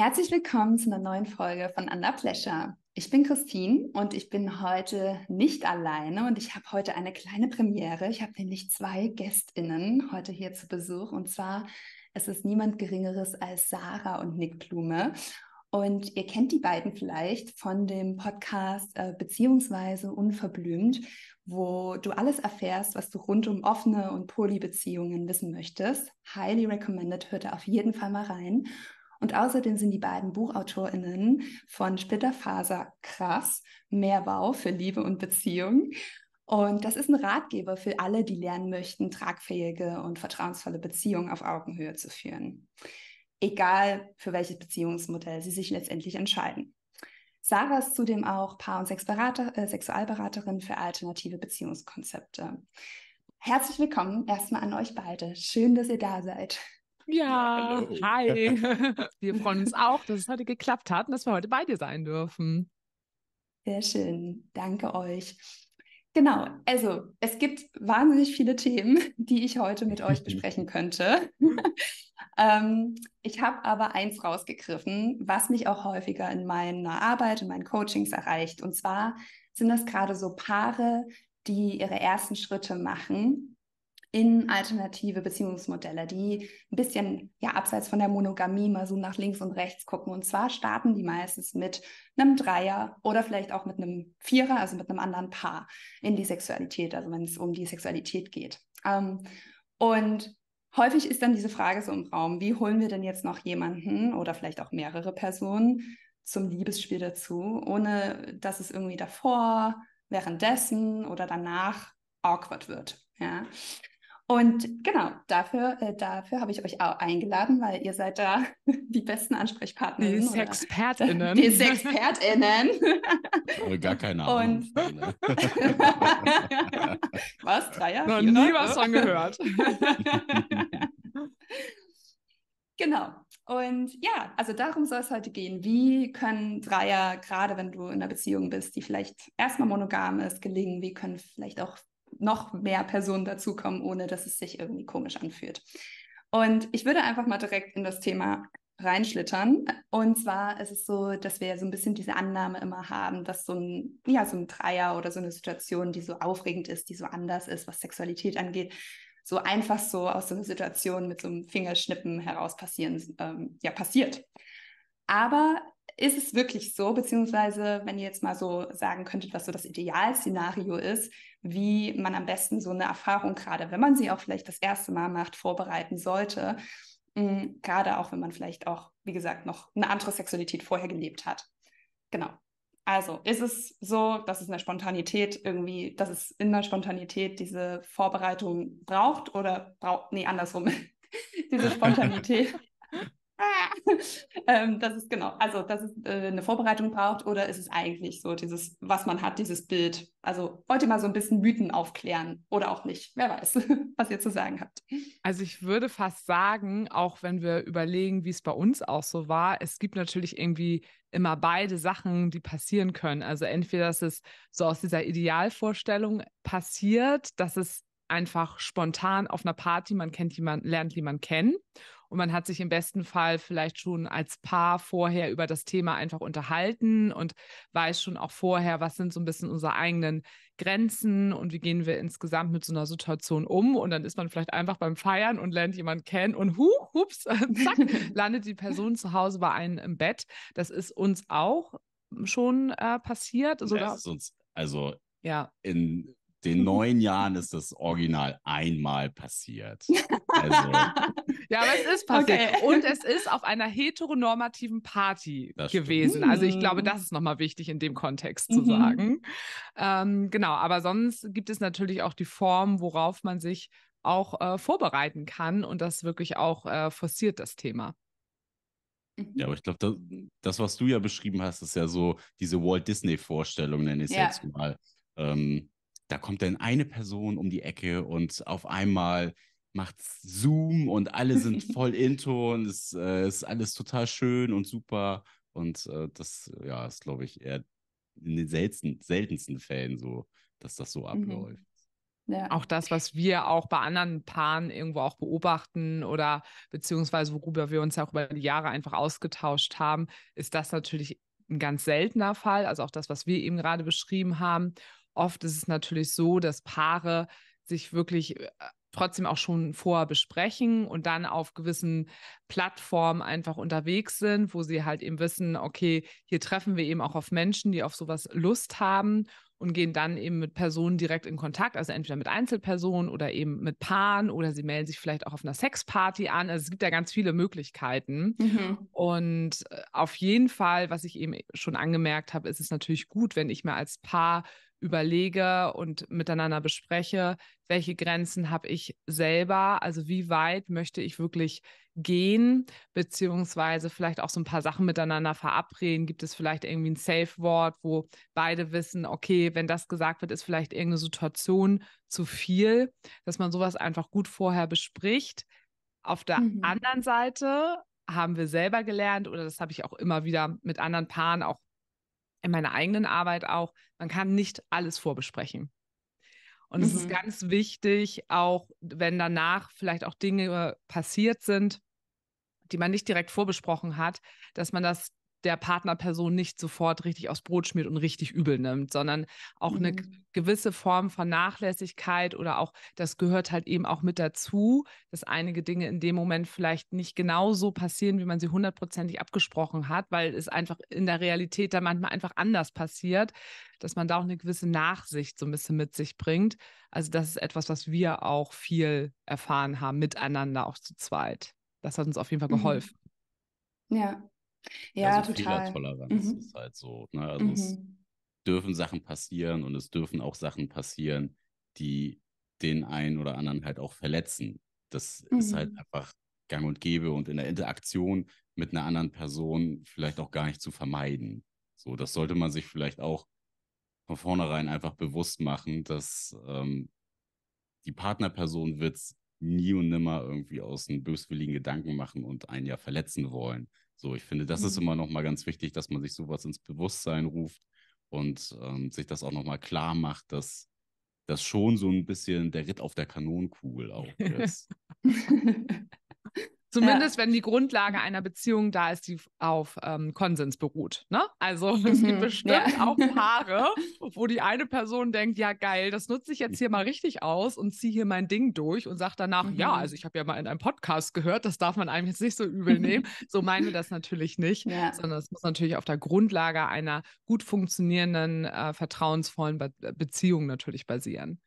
Herzlich willkommen zu einer neuen Folge von Under Pleasure. Ich bin Christine und ich bin heute nicht alleine und ich habe heute eine kleine Premiere. Ich habe nämlich zwei GästInnen heute hier zu Besuch und zwar es ist niemand Geringeres als Sarah und Nick Blume. Und ihr kennt die beiden vielleicht von dem Podcast äh, beziehungsweise Unverblümt, wo du alles erfährst, was du rund um offene und Polybeziehungen wissen möchtest. Highly recommended, hört da auf jeden Fall mal rein. Und außerdem sind die beiden BuchautorInnen von Splitterfaser krass, Mehrbau für Liebe und Beziehung. Und das ist ein Ratgeber für alle, die lernen möchten, tragfähige und vertrauensvolle Beziehungen auf Augenhöhe zu führen. Egal für welches Beziehungsmodell sie sich letztendlich entscheiden. Sarah ist zudem auch Paar- und Sexberater, äh, Sexualberaterin für alternative Beziehungskonzepte. Herzlich willkommen erstmal an euch beide. Schön, dass ihr da seid. Ja, Hallo. hi. Wir freuen uns auch, dass es heute geklappt hat und dass wir heute bei dir sein dürfen. Sehr schön. Danke euch. Genau, also es gibt wahnsinnig viele Themen, die ich heute mit euch besprechen könnte. ähm, ich habe aber eins rausgegriffen, was mich auch häufiger in meiner Arbeit, in meinen Coachings erreicht. Und zwar sind das gerade so Paare, die ihre ersten Schritte machen in alternative Beziehungsmodelle, die ein bisschen ja abseits von der Monogamie mal so nach links und rechts gucken. Und zwar starten die meistens mit einem Dreier oder vielleicht auch mit einem Vierer, also mit einem anderen Paar in die Sexualität, also wenn es um die Sexualität geht. Ähm, und häufig ist dann diese Frage so im Raum, wie holen wir denn jetzt noch jemanden oder vielleicht auch mehrere Personen zum Liebesspiel dazu, ohne dass es irgendwie davor, währenddessen oder danach awkward wird. Ja. Und genau, dafür, äh, dafür habe ich euch auch eingeladen, weil ihr seid da die besten Ansprechpartner. Die Sexpertinnen. Die Sexpertinnen. Oder gar keine Ahnung. Und was? Dreier? Noch nie was von gehört. genau. Und ja, also darum soll es heute gehen. Wie können Dreier, gerade wenn du in einer Beziehung bist, die vielleicht erstmal monogam ist, gelingen? Wie können vielleicht auch noch mehr Personen dazukommen, ohne dass es sich irgendwie komisch anfühlt. Und ich würde einfach mal direkt in das Thema reinschlittern. Und zwar ist es so, dass wir so ein bisschen diese Annahme immer haben, dass so ein, ja, so ein Dreier oder so eine Situation, die so aufregend ist, die so anders ist, was Sexualität angeht, so einfach so aus so einer Situation mit so einem Fingerschnippen heraus passieren, ähm, ja, passiert. Aber ist es wirklich so, beziehungsweise wenn ihr jetzt mal so sagen könntet, was so das Idealszenario ist, wie man am besten so eine Erfahrung, gerade wenn man sie auch vielleicht das erste Mal macht, vorbereiten sollte, mm, gerade auch wenn man vielleicht auch, wie gesagt, noch eine andere Sexualität vorher gelebt hat. Genau. Also ist es so, dass es in der Spontanität irgendwie, dass es in der Spontanität diese Vorbereitung braucht oder braucht, nee, andersrum, diese Spontanität. ähm, das ist genau, also dass es äh, eine Vorbereitung braucht oder ist es eigentlich so dieses, was man hat, dieses Bild? Also wollt ihr mal so ein bisschen Mythen aufklären oder auch nicht? Wer weiß, was ihr zu sagen habt. Also ich würde fast sagen, auch wenn wir überlegen, wie es bei uns auch so war, es gibt natürlich irgendwie immer beide Sachen, die passieren können. Also entweder, dass es so aus dieser Idealvorstellung passiert, dass es einfach spontan auf einer Party, man kennt jemanden, lernt jemanden kennen und man hat sich im besten Fall vielleicht schon als Paar vorher über das Thema einfach unterhalten und weiß schon auch vorher, was sind so ein bisschen unsere eigenen Grenzen und wie gehen wir insgesamt mit so einer Situation um und dann ist man vielleicht einfach beim Feiern und lernt jemanden kennen und hu, hups, zack, landet die Person zu Hause bei einem im Bett. Das ist uns auch schon äh, passiert. Sogar. Das ist uns, also ja. in den neun Jahren ist das Original einmal passiert. Also. ja, aber es ist passiert. Okay. Und es ist auf einer heteronormativen Party das gewesen. Stimmt. Also ich glaube, hm. das ist nochmal wichtig in dem Kontext zu mhm. sagen. Ähm, genau, aber sonst gibt es natürlich auch die Form, worauf man sich auch äh, vorbereiten kann und das wirklich auch äh, forciert, das Thema. Mhm. Ja, aber ich glaube, das, das, was du ja beschrieben hast, ist ja so diese Walt Disney-Vorstellung, nenne ich es ja. jetzt mal. Ähm, da kommt dann eine Person um die Ecke und auf einmal macht Zoom und alle sind voll into und es äh, ist alles total schön und super. Und äh, das, ja, ist, glaube ich, eher in den selten, seltensten Fällen so, dass das so mhm. abläuft. Mhm. Ja. Auch das, was wir auch bei anderen Paaren irgendwo auch beobachten oder beziehungsweise worüber wir uns ja auch über die Jahre einfach ausgetauscht haben, ist das natürlich ein ganz seltener Fall, also auch das, was wir eben gerade beschrieben haben oft ist es natürlich so, dass Paare sich wirklich äh, trotzdem auch schon vorher besprechen und dann auf gewissen Plattformen einfach unterwegs sind, wo sie halt eben wissen, okay, hier treffen wir eben auch auf Menschen, die auf sowas Lust haben und gehen dann eben mit Personen direkt in Kontakt, also entweder mit Einzelpersonen oder eben mit Paaren oder sie melden sich vielleicht auch auf einer Sexparty an. Also es gibt ja ganz viele Möglichkeiten. Mhm. Und äh, auf jeden Fall, was ich eben schon angemerkt habe, ist es natürlich gut, wenn ich mir als Paar überlege und miteinander bespreche, welche Grenzen habe ich selber, also wie weit möchte ich wirklich gehen, beziehungsweise vielleicht auch so ein paar Sachen miteinander verabreden. Gibt es vielleicht irgendwie ein Safe-Wort, wo beide wissen, okay, wenn das gesagt wird, ist vielleicht irgendeine Situation zu viel, dass man sowas einfach gut vorher bespricht. Auf der mhm. anderen Seite haben wir selber gelernt oder das habe ich auch immer wieder mit anderen Paaren auch in meiner eigenen Arbeit auch, man kann nicht alles vorbesprechen. Und mhm. es ist mhm. ganz wichtig, auch wenn danach vielleicht auch Dinge passiert sind, die man nicht direkt vorbesprochen hat, dass man das der Partnerperson nicht sofort richtig aufs Brot schmiert und richtig übel nimmt, sondern auch mhm. eine gewisse Form von Nachlässigkeit oder auch, das gehört halt eben auch mit dazu, dass einige Dinge in dem Moment vielleicht nicht genau so passieren, wie man sie hundertprozentig abgesprochen hat, weil es einfach in der Realität da manchmal einfach anders passiert, dass man da auch eine gewisse Nachsicht so ein bisschen mit sich bringt. Also das ist etwas, was wir auch viel erfahren haben, miteinander auch zu zweit. Das hat uns auf jeden Fall mhm. geholfen. Mhm. Ja, ja, also total. Fehlertoleranz mhm. ist halt so. Ne? Also mhm. es dürfen Sachen passieren und es dürfen auch Sachen passieren, die den einen oder anderen halt auch verletzen. Das mhm. ist halt mhm. einfach gang und gäbe und in der Interaktion mit einer anderen Person vielleicht auch gar nicht zu vermeiden. So, das sollte man sich vielleicht auch von vornherein einfach bewusst machen, dass ähm, die Partnerperson wird nie und nimmer irgendwie aus einem böswilligen Gedanken machen und einen ja verletzen wollen. So, ich finde, das ist mhm. immer nochmal ganz wichtig, dass man sich sowas ins Bewusstsein ruft und ähm, sich das auch nochmal klar macht, dass das schon so ein bisschen der Ritt auf der Kanonenkugel auch ist. Zumindest ja. wenn die Grundlage einer Beziehung da ist, die auf ähm, Konsens beruht. Ne? Also es gibt mhm. bestimmt ja. auch Paare, wo die eine Person denkt, ja geil, das nutze ich jetzt hier mal richtig aus und ziehe hier mein Ding durch und sagt danach, mhm. ja, also ich habe ja mal in einem Podcast gehört, das darf man einem jetzt nicht so übel nehmen. so meine das natürlich nicht, ja. sondern es muss natürlich auf der Grundlage einer gut funktionierenden, äh, vertrauensvollen Be Beziehung natürlich basieren.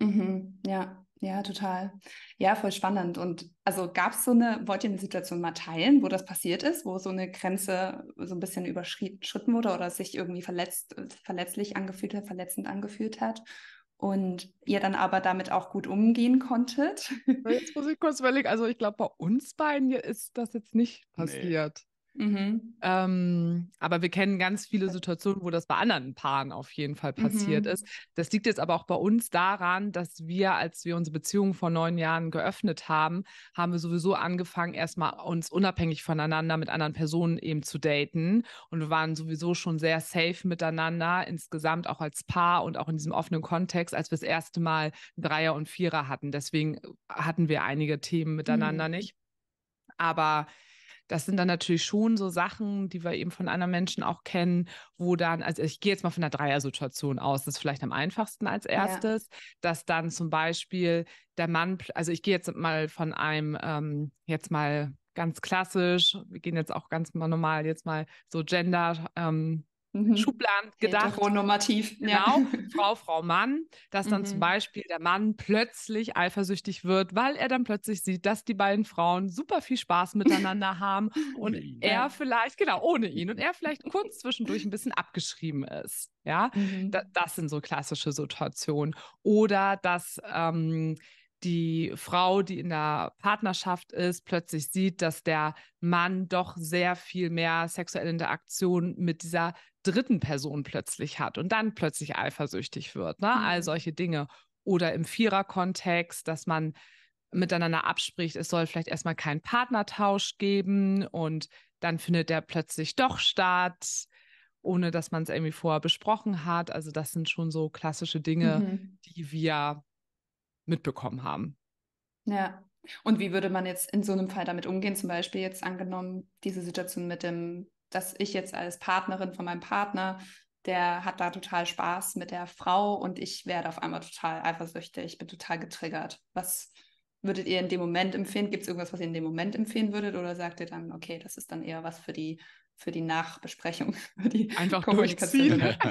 Mhm. Ja, ja, total. Ja, voll spannend. Und also gab es so eine, wollt ihr eine Situation mal teilen, wo das passiert ist, wo so eine Grenze so ein bisschen überschritten wurde oder sich irgendwie verletzt, äh, verletzlich angefühlt hat, verletzend angefühlt hat? Und ihr dann aber damit auch gut umgehen konntet? Jetzt muss ich kurz überlegen. Also ich glaube, bei uns beiden ist das jetzt nicht passiert. Mhm. Ähm, aber wir kennen ganz viele äh. Situationen, wo das bei anderen Paaren auf jeden Fall passiert mhm. ist. Das liegt jetzt aber auch bei uns daran, dass wir, als wir unsere Beziehung vor neun Jahren geöffnet haben, haben wir sowieso angefangen, erstmal uns unabhängig voneinander mit anderen Personen eben zu daten. Und wir waren sowieso schon sehr safe miteinander, insgesamt auch als Paar und auch in diesem offenen Kontext, als wir das erste Mal Dreier und Vierer hatten. Deswegen hatten wir einige Themen miteinander mhm. nicht. Aber das sind dann natürlich schon so Sachen, die wir eben von anderen Menschen auch kennen, wo dann, also ich gehe jetzt mal von der Dreier-Situation aus, das ist vielleicht am einfachsten als erstes, ja. dass dann zum Beispiel der Mann, also ich gehe jetzt mal von einem, ähm, jetzt mal ganz klassisch, wir gehen jetzt auch ganz mal normal, jetzt mal so Gender, ähm, mhm. Schubladen gedacht. Heteronormativ. Genau, ja. Frau, Frau, Mann, dass dann mhm. zum Beispiel der Mann plötzlich eifersüchtig wird, weil er dann plötzlich sieht, dass die beiden Frauen super viel Spaß miteinander haben und er vielleicht, genau, ohne ihn und er vielleicht kurz zwischendurch ein bisschen abgeschrieben ist. Ja, mhm. da, das sind so klassische Situationen. Oder dass ähm, die Frau, die in der Partnerschaft ist, plötzlich sieht, dass der Mann doch sehr viel mehr sexuelle Interaktion mit dieser dritten Person plötzlich hat und dann plötzlich eifersüchtig wird. Ne? Mhm. All solche Dinge. Oder im Vierer-Kontext, dass man miteinander abspricht, es soll vielleicht erstmal keinen Partnertausch geben und dann findet der plötzlich doch statt, ohne dass man es irgendwie vorher besprochen hat. Also das sind schon so klassische Dinge, mhm. die wir mitbekommen haben. Ja. Und wie würde man jetzt in so einem Fall damit umgehen? Zum Beispiel jetzt angenommen, diese Situation mit dem dass ich jetzt als Partnerin von meinem Partner, der hat da total Spaß mit der Frau und ich werde auf einmal total eifersüchtig, ich bin total getriggert. Was würdet ihr in dem Moment empfehlen? Gibt es irgendwas, was ihr in dem Moment empfehlen würdet oder sagt ihr dann, okay, das ist dann eher was für die für die Nachbesprechung, für die Einfach Kommunikation.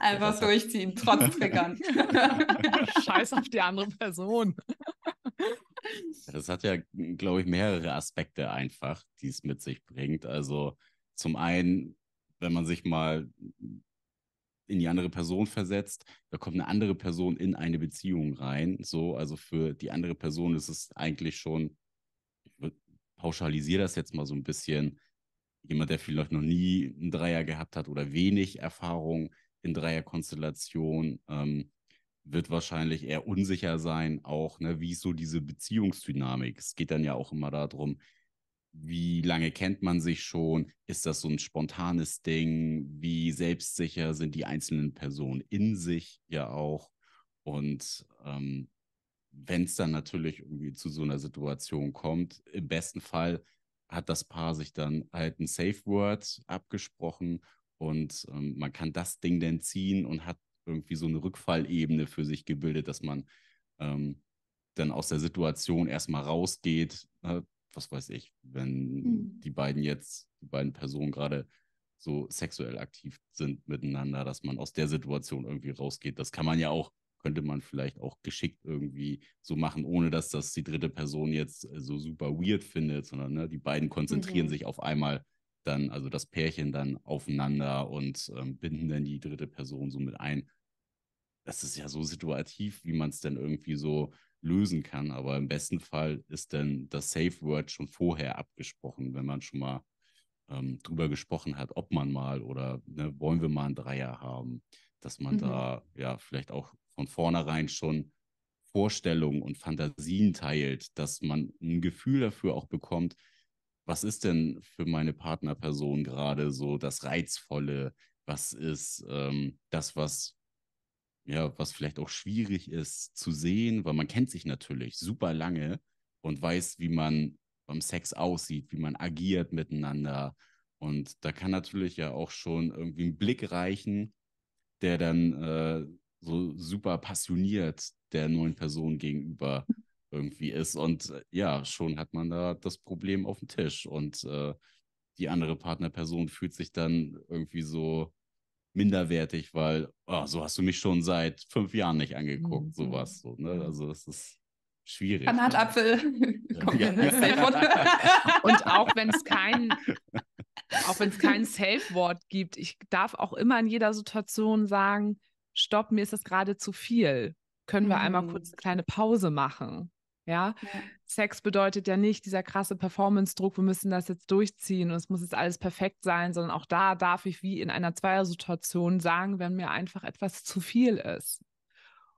Einfach durchziehen, trotz Triggern. Scheiß auf die andere Person. Das hat ja, glaube ich, mehrere Aspekte einfach, die es mit sich bringt. Also zum einen, wenn man sich mal in die andere Person versetzt, da kommt eine andere Person in eine Beziehung rein. So, also für die andere Person ist es eigentlich schon, ich pauschalisiere das jetzt mal so ein bisschen, jemand, der vielleicht noch nie einen Dreier gehabt hat oder wenig Erfahrung in Dreierkonstellation, ähm, wird wahrscheinlich eher unsicher sein, auch, ne, wie ist so diese Beziehungsdynamik? Es geht dann ja auch immer darum, wie lange kennt man sich schon? Ist das so ein spontanes Ding? Wie selbstsicher sind die einzelnen Personen in sich ja auch? Und ähm, wenn es dann natürlich irgendwie zu so einer Situation kommt, im besten Fall hat das Paar sich dann halt ein Safe Word abgesprochen und ähm, man kann das Ding dann ziehen und hat irgendwie so eine Rückfallebene für sich gebildet, dass man ähm, dann aus der Situation erstmal rausgeht. Äh, was weiß ich, wenn mhm. die beiden jetzt, die beiden Personen gerade so sexuell aktiv sind miteinander, dass man aus der Situation irgendwie rausgeht. Das kann man ja auch, könnte man vielleicht auch geschickt irgendwie so machen, ohne dass das die dritte Person jetzt äh, so super weird findet, sondern ne, die beiden konzentrieren mhm. sich auf einmal dann, also das Pärchen dann aufeinander und ähm, binden dann die dritte Person so mit ein das ist ja so situativ, wie man es denn irgendwie so lösen kann. Aber im besten Fall ist dann das Safe Word schon vorher abgesprochen, wenn man schon mal ähm, drüber gesprochen hat, ob man mal oder ne, wollen wir mal einen Dreier haben, dass man mhm. da ja vielleicht auch von vornherein schon Vorstellungen und Fantasien teilt, dass man ein Gefühl dafür auch bekommt, was ist denn für meine Partnerperson gerade so das Reizvolle, was ist ähm, das, was ja, was vielleicht auch schwierig ist zu sehen, weil man kennt sich natürlich super lange und weiß, wie man beim Sex aussieht, wie man agiert miteinander. Und da kann natürlich ja auch schon irgendwie ein Blick reichen, der dann äh, so super passioniert der neuen Person gegenüber irgendwie ist. Und äh, ja, schon hat man da das Problem auf dem Tisch. Und äh, die andere Partnerperson fühlt sich dann irgendwie so minderwertig, weil oh, so hast du mich schon seit fünf Jahren nicht angeguckt, mhm. sowas. So, ne? Also das ist schwierig. Granatapfel. Ne? Ja. Ja. Und auch wenn es kein auch wenn es kein Safe-Wort gibt, ich darf auch immer in jeder Situation sagen, stopp, mir ist das gerade zu viel. Können wir mhm. einmal kurz eine kleine Pause machen? Ja? ja? Sex bedeutet ja nicht dieser krasse Performance-Druck, wir müssen das jetzt durchziehen und es muss jetzt alles perfekt sein, sondern auch da darf ich wie in einer Zweiersituation sagen, wenn mir einfach etwas zu viel ist.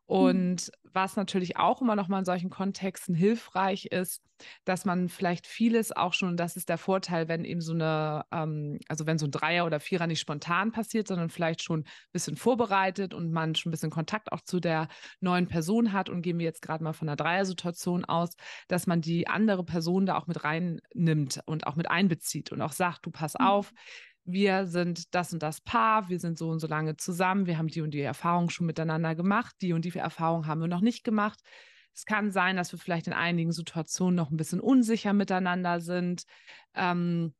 Mhm. Und mhm. was natürlich auch immer noch mal in solchen Kontexten hilfreich ist, dass man vielleicht vieles auch schon, das ist der Vorteil, wenn eben so eine, ähm, also wenn so ein Dreier oder Vierer nicht spontan passiert, sondern vielleicht schon ein bisschen vorbereitet und man schon ein bisschen Kontakt auch zu der neuen Person hat und gehen wir jetzt gerade mal von einer Dreier-Situation aus, dass man die andere Person da auch mit reinnimmt und auch mit einbezieht und auch sagt, du pass mhm. auf, wir sind das und das Paar, wir sind so und so lange zusammen, wir haben die und die Erfahrung schon miteinander gemacht, die und die Erfahrung haben wir noch nicht gemacht. Es kann sein, dass wir vielleicht in einigen Situationen noch ein bisschen unsicher miteinander sind. Ähm,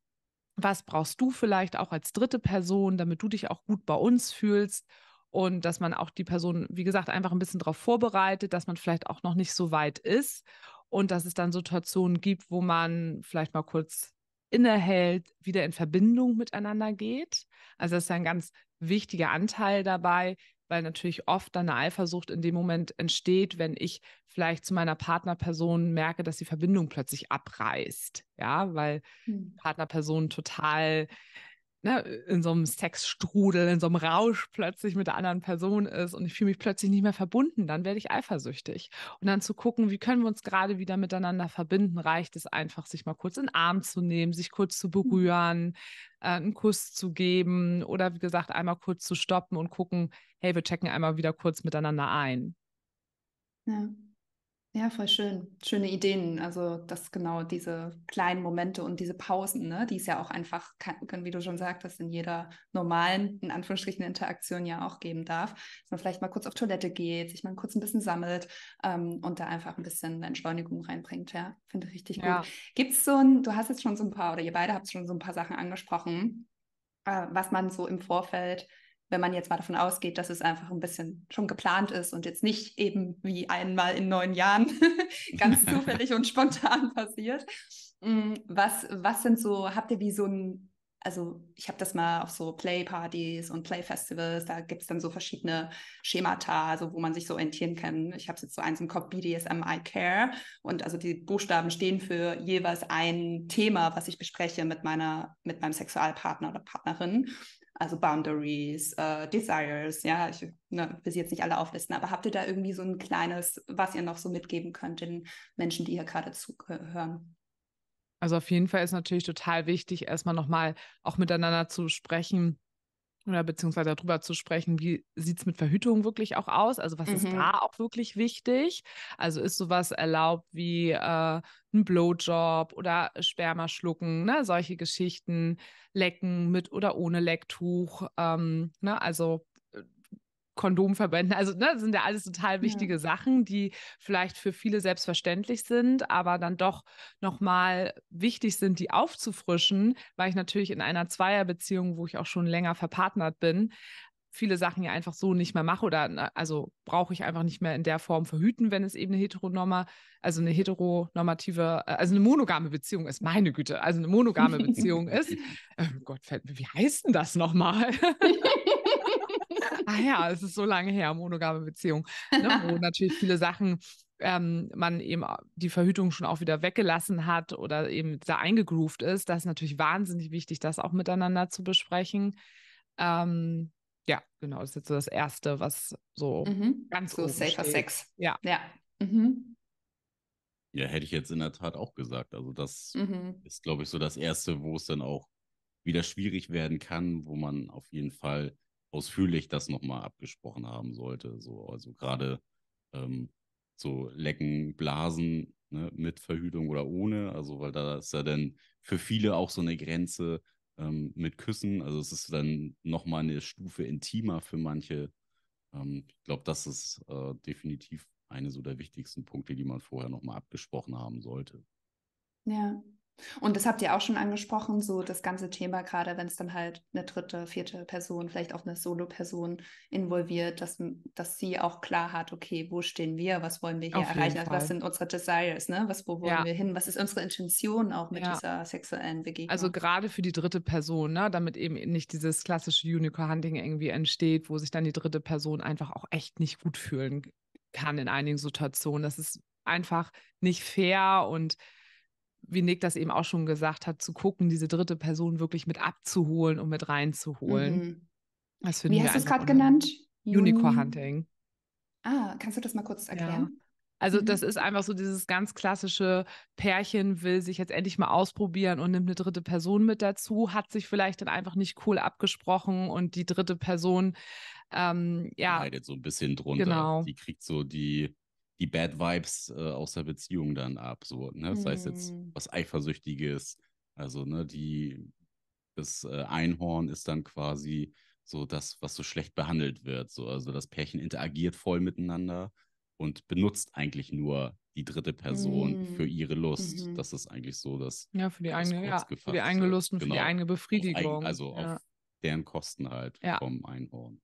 was brauchst du vielleicht auch als dritte Person, damit du dich auch gut bei uns fühlst? Und dass man auch die Person, wie gesagt, einfach ein bisschen darauf vorbereitet, dass man vielleicht auch noch nicht so weit ist und dass es dann Situationen gibt, wo man vielleicht mal kurz innehält, wieder in Verbindung miteinander geht. Also das ist ein ganz wichtiger Anteil dabei, weil natürlich oft dann eine Eifersucht in dem Moment entsteht, wenn ich vielleicht zu meiner Partnerperson merke, dass die Verbindung plötzlich abreißt. Ja, weil hm. Partnerpersonen total ne, in so einem Sexstrudel, in so einem Rausch plötzlich mit der anderen Person ist und ich fühle mich plötzlich nicht mehr verbunden, dann werde ich eifersüchtig. Und dann zu gucken, wie können wir uns gerade wieder miteinander verbinden, reicht es einfach, sich mal kurz in den Arm zu nehmen, sich kurz zu mhm. berühren, äh, einen Kuss zu geben oder wie gesagt, einmal kurz zu stoppen und gucken, hey, wir checken einmal wieder kurz miteinander ein. Ja. Ja, voll schön. Schöne Ideen. Also, dass genau diese kleinen Momente und diese Pausen, ne, die es ja auch einfach können, wie du schon sagtest, in jeder normalen, in Anführungsstrichen, Interaktion ja auch geben darf. Dass man vielleicht mal kurz auf Toilette geht, sich mal kurz ein bisschen sammelt ähm, und da einfach ein bisschen Entschleunigung reinbringt. Ja, finde ich richtig ja. gut. Gibt es so ein, du hast jetzt schon so ein paar, oder ihr beide habt schon so ein paar Sachen angesprochen, äh, was man so im Vorfeld wenn man jetzt mal davon ausgeht, dass es einfach ein bisschen schon geplant ist und jetzt nicht eben wie einmal in neun Jahren ganz zufällig und spontan passiert. Mm, was, was sind so, habt ihr wie so ein, also ich habe das mal auf so Playpartys und Playfestivals, da gibt es dann so verschiedene Schemata, also wo man sich so orientieren kann. Ich habe jetzt so eins im Kopf, BDSM I Care. Und also die Buchstaben stehen für jeweils ein Thema, was ich bespreche mit meiner, mit meinem Sexualpartner oder Partnerin. Also Boundaries, äh, Desires, ja, ich ne, will sie jetzt nicht alle auflisten, aber habt ihr da irgendwie so ein kleines, was ihr noch so mitgeben könnt den Menschen, die hier gerade zuhören? Also auf jeden Fall ist natürlich total wichtig, erstmal nochmal auch miteinander zu sprechen, oder beziehungsweise darüber zu sprechen, wie sieht es mit Verhütung wirklich auch aus? Also was mhm. ist da auch wirklich wichtig? Also ist sowas erlaubt wie äh, ein Blowjob oder Spermaschlucken, ne? solche Geschichten, Lecken mit oder ohne Lecktuch, ähm, ne? also Kondomverbänden. Also ne, das sind ja alles total wichtige ja. Sachen, die vielleicht für viele selbstverständlich sind, aber dann doch nochmal wichtig sind, die aufzufrischen, weil ich natürlich in einer Zweierbeziehung, wo ich auch schon länger verpartnert bin, viele Sachen ja einfach so nicht mehr mache oder ne, also brauche ich einfach nicht mehr in der Form verhüten, wenn es eben eine heteronorma, also eine heteronormative, äh, also eine monogame Beziehung ist, meine Güte, also eine monogame Beziehung ist. Oh Gott, wie heißt denn das nochmal? ah ja, es ist so lange her, monogame Beziehung, ne? wo natürlich viele Sachen ähm, man eben die Verhütung schon auch wieder weggelassen hat oder eben da eingegroovt ist. Das ist natürlich wahnsinnig wichtig, das auch miteinander zu besprechen. Ähm, ja, genau, das ist jetzt so das Erste, was so mhm. ganz so safer steht. Sex. Ja. Ja. Mhm. ja, hätte ich jetzt in der Tat auch gesagt. Also das mhm. ist, glaube ich, so das Erste, wo es dann auch wieder schwierig werden kann, wo man auf jeden Fall ausführlich das nochmal abgesprochen haben sollte. So, also gerade ähm, so Lecken, Blasen ne, mit Verhütung oder ohne. Also, weil da ist ja dann für viele auch so eine Grenze ähm, mit Küssen. Also, es ist dann nochmal eine Stufe intimer für manche. Ähm, ich glaube, das ist äh, definitiv eine so der wichtigsten Punkte, die man vorher nochmal abgesprochen haben sollte. Ja, und das habt ihr auch schon angesprochen, so das ganze Thema, gerade wenn es dann halt eine dritte, vierte Person, vielleicht auch eine Solo-Person involviert, dass, dass sie auch klar hat, okay, wo stehen wir, was wollen wir hier Auf erreichen, also, was sind unsere Desires, ne? Was, wo wollen ja. wir hin, was ist unsere Intention auch mit ja. dieser sexuellen Begegnung? Also gerade für die dritte Person, ne? damit eben nicht dieses klassische Unicorn-Hunting irgendwie entsteht, wo sich dann die dritte Person einfach auch echt nicht gut fühlen kann in einigen Situationen. Das ist einfach nicht fair und wie Nick das eben auch schon gesagt hat, zu gucken, diese dritte Person wirklich mit abzuholen und mit reinzuholen. Mhm. Das wie hast du es gerade genannt? Unicorn Hunting. Ah, kannst du das mal kurz erklären? Ja. Also mhm. das ist einfach so dieses ganz klassische Pärchen will sich jetzt endlich mal ausprobieren und nimmt eine dritte Person mit dazu, hat sich vielleicht dann einfach nicht cool abgesprochen und die dritte Person ähm, ja leidet so ein bisschen drunter. Genau. Die kriegt so die die Bad Vibes äh, aus der Beziehung dann ab. So, ne? Das heißt jetzt mhm. was Eifersüchtiges, also ne, die das äh, Einhorn ist dann quasi so das, was so schlecht behandelt wird. So, also das Pärchen interagiert voll miteinander und benutzt eigentlich nur die dritte Person mm. für mhm. ihre Lust. Mm Das ist eigentlich so das. Ja, für die eigene, ja, für die eigene Lust und genau. für die genau. eigene Befriedigung. Eigen, also ja. auf deren Kosten halt ja. vom Einhorn.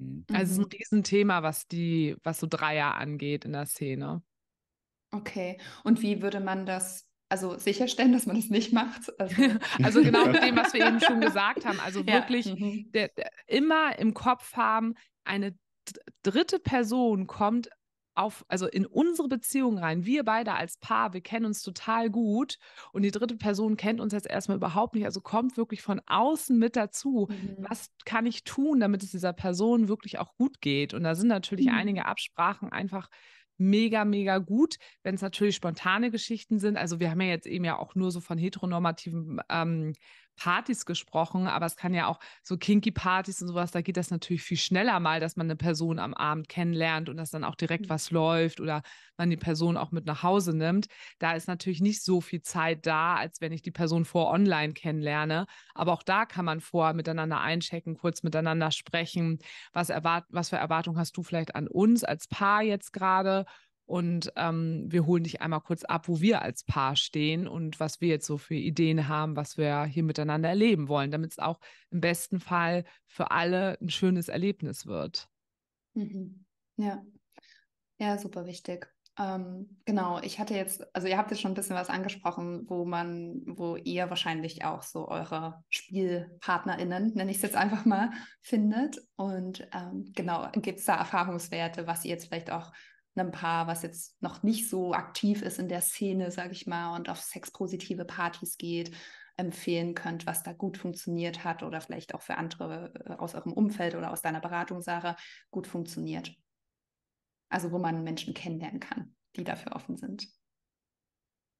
Mhm. Also es ist ein mhm. Riesenthema, was die, was so Dreier angeht in der Szene. Okay. Und wie würde man das also sicherstellen, dass man das nicht macht. Also, also genau mit dem, was wir eben schon gesagt haben. Also wirklich ja. Mhm. der, der, immer im Kopf haben, eine dritte Person kommt auf, also in unsere Beziehung rein. Wir beide als Paar, wir kennen uns total gut und die dritte Person kennt uns jetzt erstmal überhaupt nicht. Also kommt wirklich von außen mit dazu. Mhm. Was kann ich tun, damit es dieser Person wirklich auch gut geht? Und da sind natürlich mhm. einige Absprachen einfach mega, mega gut, wenn es natürlich spontane Geschichten sind. Also wir haben ja jetzt eben ja auch nur so von heteronormativen ähm, Partys gesprochen, aber es kann ja auch so kinky Partys und sowas, da geht das natürlich viel schneller mal, dass man eine Person am Abend kennenlernt und dass dann auch direkt mhm. was läuft oder man die Person auch mit nach Hause nimmt. Da ist natürlich nicht so viel Zeit da, als wenn ich die Person vor online kennenlerne. Aber auch da kann man vor miteinander einchecken, kurz miteinander sprechen. Was erwart, was für Erwartungen hast du vielleicht an uns als Paar jetzt gerade? Und ähm, wir holen dich einmal kurz ab, wo wir als Paar stehen und was wir jetzt so für Ideen haben, was wir hier miteinander erleben wollen, damit es auch im besten Fall für alle ein schönes Erlebnis wird. Mhm. Ja. Ja, super wichtig. Ähm, genau, ich hatte jetzt, also ihr habt jetzt schon ein bisschen was angesprochen, wo man, wo ihr wahrscheinlich auch so eure SpielpartnerInnen, nenne ich es jetzt einfach mal, findet. Und ähm, genau, gibt es da Erfahrungswerte, was ihr jetzt vielleicht auch ein Paar, was jetzt noch nicht so aktiv ist in der Szene, sage ich mal, und auf sexpositive Partys geht, empfehlen könnt, was da gut funktioniert hat oder vielleicht auch für andere äh, aus eurem Umfeld oder aus deiner Beratungssache gut funktioniert. Also wo man Menschen kennenlernen kann, die dafür offen sind.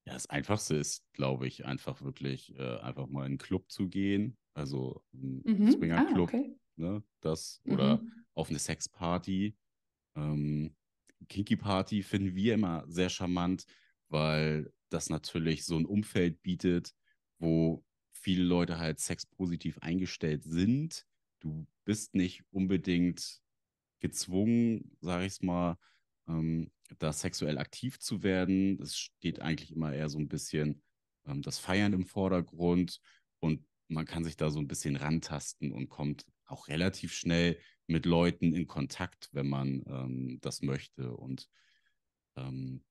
Ja, das Einfachste ist, glaube ich, einfach wirklich äh, einfach mal in einen Club zu gehen, also einen hm, mhm. Swinger ah, Club, ah, okay. ne, das oder mhm. auf eine Sexparty. Ähm, Kiki Party finden wir immer sehr charmant, weil das natürlich so ein Umfeld bietet, wo viele Leute halt sexpositiv eingestellt sind. Du bist nicht unbedingt gezwungen, sage ich es mal, ähm, da sexuell aktiv zu werden. Es steht eigentlich immer eher so ein bisschen ähm, das Feiern im Vordergrund und man kann sich da so ein bisschen rantasten und kommt auch relativ schnell mit Leuten in Kontakt, wenn man ähm, das möchte. Und ähm,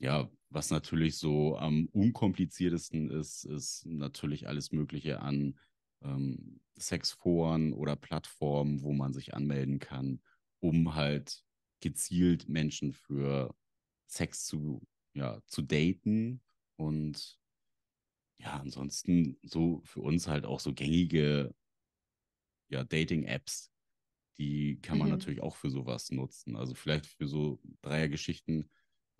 ja, was natürlich so am unkompliziertesten ist, ist natürlich alles Mögliche an ähm, Sexforen oder Plattformen, wo man sich anmelden kann, um halt gezielt Menschen für Sex zu, ja, zu daten. Und ja, ansonsten so für uns halt auch so gängige ja, Dating-Apps, die kann man mhm. natürlich auch für sowas nutzen. Also vielleicht für so Dreiergeschichten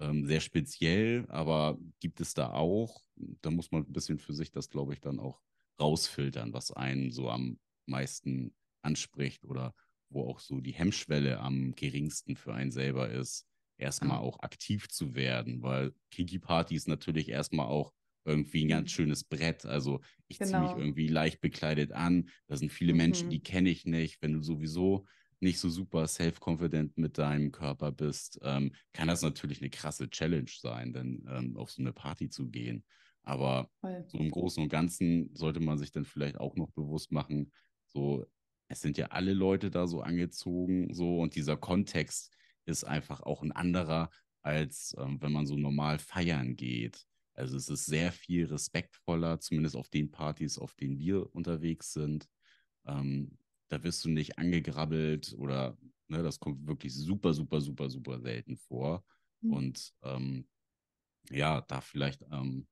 ähm, sehr speziell, aber gibt es da auch, da muss man ein bisschen für sich das, glaube ich, dann auch rausfiltern, was einen so am meisten anspricht oder wo auch so die Hemmschwelle am geringsten für einen selber ist, erstmal ah. auch aktiv zu werden, weil kiki Party ist natürlich erstmal auch irgendwie ein ganz mhm. schönes Brett. Also ich genau. ziehe mich genau. irgendwie leicht bekleidet an. Da sind viele mhm. Menschen, die kenne ich nicht. Wenn du sowieso nicht so super self-confident mit deinem Körper bist, ähm, kann das natürlich eine krasse Challenge sein, dann ähm, auf so eine Party zu gehen. Aber Voll. so im Großen und Ganzen sollte man sich dann vielleicht auch noch bewusst machen, so es sind ja alle Leute da so angezogen, so und dieser Kontext ist einfach auch ein anderer, als ähm, wenn man so normal feiern geht. Also es ist sehr viel respektvoller, zumindest auf den Partys, auf denen wir unterwegs sind. Ähm, da wirst du nicht angegrabbelt oder ne, das kommt wirklich super, super, super, super selten vor. Mhm. Und ähm, ja, da vielleicht, ähm,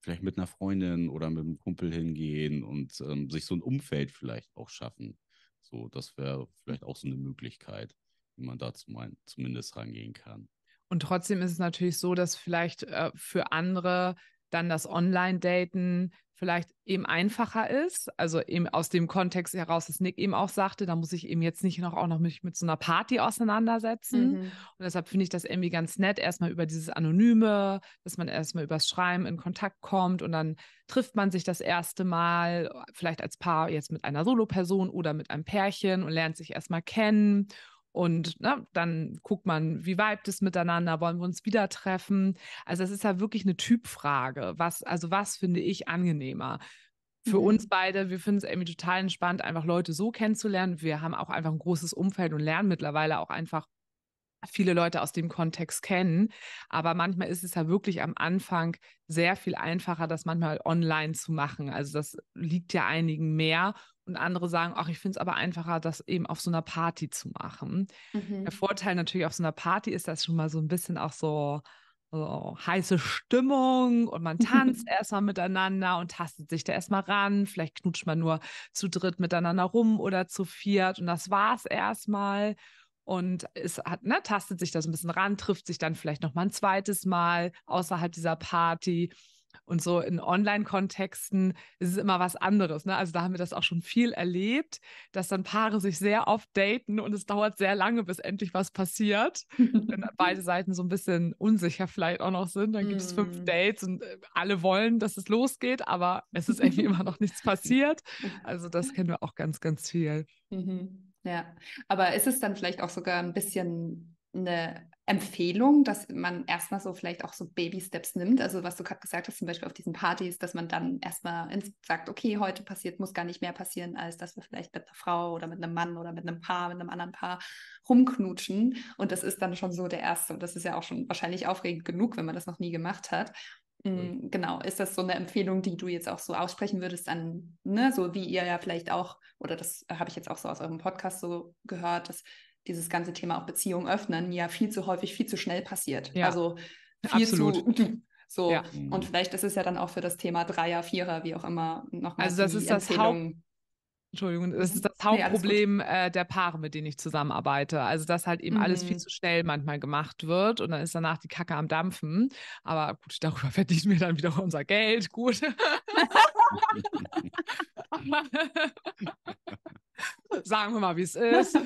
vielleicht mit einer Freundin oder mit einem Kumpel hingehen und ähm, sich so ein Umfeld vielleicht auch schaffen. So, das wäre vielleicht auch so eine Möglichkeit, wie man da zumindest rangehen kann. Und trotzdem ist es natürlich so, dass vielleicht äh, für andere dann das Online-Daten vielleicht eben einfacher ist. Also eben aus dem Kontext heraus, dass Nick eben auch sagte, da muss ich eben jetzt nicht noch auch noch mich mit so einer Party auseinandersetzen. Mhm. Und deshalb finde ich das irgendwie ganz nett, erstmal über dieses Anonyme, dass man erstmal übers Schreiben in Kontakt kommt und dann trifft man sich das erste Mal, äh, vielleicht als Paar jetzt mit einer Solo-Person oder mit einem Pärchen und lernt sich erstmal kennen und ne, dann guckt man, wie weibt es miteinander, wollen wir uns wieder treffen? Also es ist ja wirklich eine Typfrage. Was, also was finde ich angenehmer? Für mhm. uns beide, wir finden es irgendwie total entspannt, einfach Leute so kennenzulernen. Wir haben auch einfach ein großes Umfeld und lernen mittlerweile auch einfach viele Leute aus dem Kontext kennen. Aber manchmal ist es ja wirklich am Anfang sehr viel einfacher, das manchmal online zu machen. Also das liegt ja einigen mehr. Und andere sagen, ach, ich finde es aber einfacher, das eben auf so einer Party zu machen. Mhm. Der Vorteil natürlich auf so einer Party ist, dass schon mal so ein bisschen auch so, so heiße Stimmung und man tanzt erstmal miteinander und tastet sich da erstmal ran. Vielleicht knutscht man nur zu dritt miteinander rum oder zu viert und das war es erstmal. Und es hat, ne, tastet sich da so ein bisschen ran, trifft sich dann vielleicht nochmal ein zweites Mal außerhalb dieser Party und so in Online-Kontexten ist es immer was anderes. Ne? Also da haben wir das auch schon viel erlebt, dass dann Paare sich sehr oft daten und es dauert sehr lange, bis endlich was passiert. Wenn beide Seiten so ein bisschen unsicher vielleicht auch noch sind, dann gibt es fünf mm. Dates und äh, alle wollen, dass es losgeht, aber es ist irgendwie immer noch nichts passiert. Also das kennen wir auch ganz, ganz viel. Mhm. Ja, aber ist es dann vielleicht auch sogar ein bisschen eine Empfehlung, dass man erstmal so vielleicht auch so Baby-Steps nimmt? Also was du gerade gesagt hast, zum Beispiel auf diesen Partys, dass man dann erstmal sagt, okay, heute passiert, muss gar nicht mehr passieren, als dass wir vielleicht mit einer Frau oder mit einem Mann oder mit einem Paar, mit einem anderen Paar rumknutschen. Und das ist dann schon so der erste. Und das ist ja auch schon wahrscheinlich aufregend genug, wenn man das noch nie gemacht hat. Mhm. Genau, ist das so eine Empfehlung, die du jetzt auch so aussprechen würdest an, ne, so wie ihr ja vielleicht auch, oder das habe ich jetzt auch so aus eurem Podcast so gehört, dass dieses ganze Thema auch Beziehung öffnen, ja viel zu häufig, viel zu schnell passiert. Ja. Also viel Absolut. zu so. Ja. Und vielleicht ist es ja dann auch für das Thema Dreier, Vierer, wie auch immer, nochmal. Also das ist das Haupt. Entschuldigung, das mhm. ist das Hauptproblem nee, äh, der Paare, mit denen ich zusammenarbeite. Also, dass halt eben mhm. alles viel mhm. zu schnell manchmal gemacht wird und dann ist danach die Kacke am Dampfen. Aber gut, darüber verdienen wir dann wieder unser Geld. Gut. Sagen wir mal, wie es ist.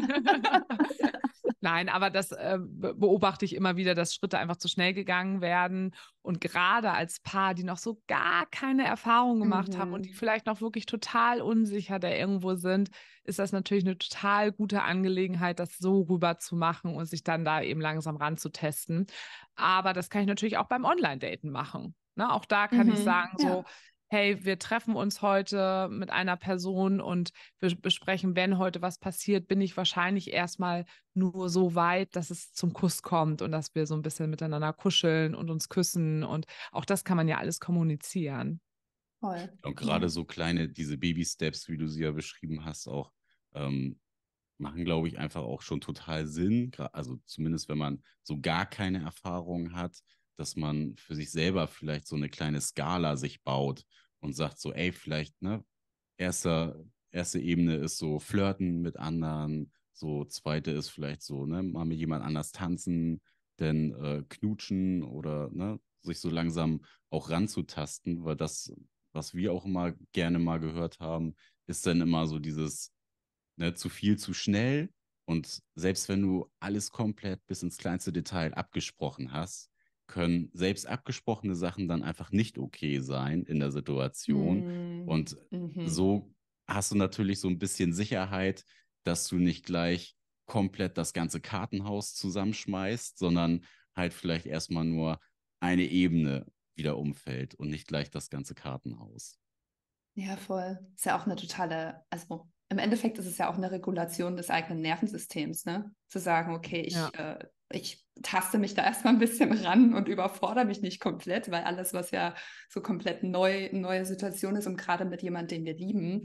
Nein, aber das äh, beobachte ich immer wieder, dass Schritte einfach zu schnell gegangen werden. Und gerade als Paar, die noch so gar keine Erfahrung gemacht mhm. haben und die mhm. vielleicht noch wirklich total unsicher da irgendwo sind, ist das natürlich eine total gute Angelegenheit, das so rüber zu machen und sich dann da eben langsam ranzutesten. Aber das kann ich natürlich auch beim Online-Daten machen. Ne, auch da kann mhm, ich sagen, so, ja hey, wir treffen uns heute mit einer Person und wir besprechen, wenn heute was passiert, bin ich wahrscheinlich erstmal nur so weit, dass es zum Kuss kommt und dass wir so ein bisschen miteinander kuscheln und uns küssen. Und auch das kann man ja alles kommunizieren. Voll. Und gerade so kleine, diese Baby-Steps, wie du sie ja beschrieben hast, auch ähm, machen, glaube ich, einfach auch schon total Sinn. Also zumindest, wenn man so gar keine Erfahrung hat, dass man für sich selber vielleicht so eine kleine Skala sich baut und sagt so, ey, vielleicht, ne, erster, erste Ebene ist so flirten mit anderen, so zweite ist vielleicht so, ne, mal mit jemand anders tanzen, denn äh, knutschen oder, ne, sich so langsam auch ranzutasten, weil das, was wir auch immer gerne mal gehört haben, ist dann immer so dieses, ne, zu viel, zu schnell. Und selbst wenn du alles komplett bis ins kleinste Detail abgesprochen hast, können selbst abgesprochene Sachen dann einfach nicht okay sein in der Situation. Mhm. Und mhm. so hast du natürlich so ein bisschen Sicherheit, dass du nicht gleich komplett das ganze Kartenhaus zusammenschmeißt, sondern halt vielleicht erstmal nur eine Ebene wieder umfällt und nicht gleich das ganze Kartenhaus. Ja, voll. Ist ja auch eine totale, also im Endeffekt ist es ja auch eine Regulation des eigenen Nervensystems, ne? Zu sagen, okay, ich ja. äh, ich taste mich da erstmal ein bisschen ran und überfordere mich nicht komplett, weil alles, was ja so komplett neu, neue Situation ist und gerade mit jemandem, den wir lieben,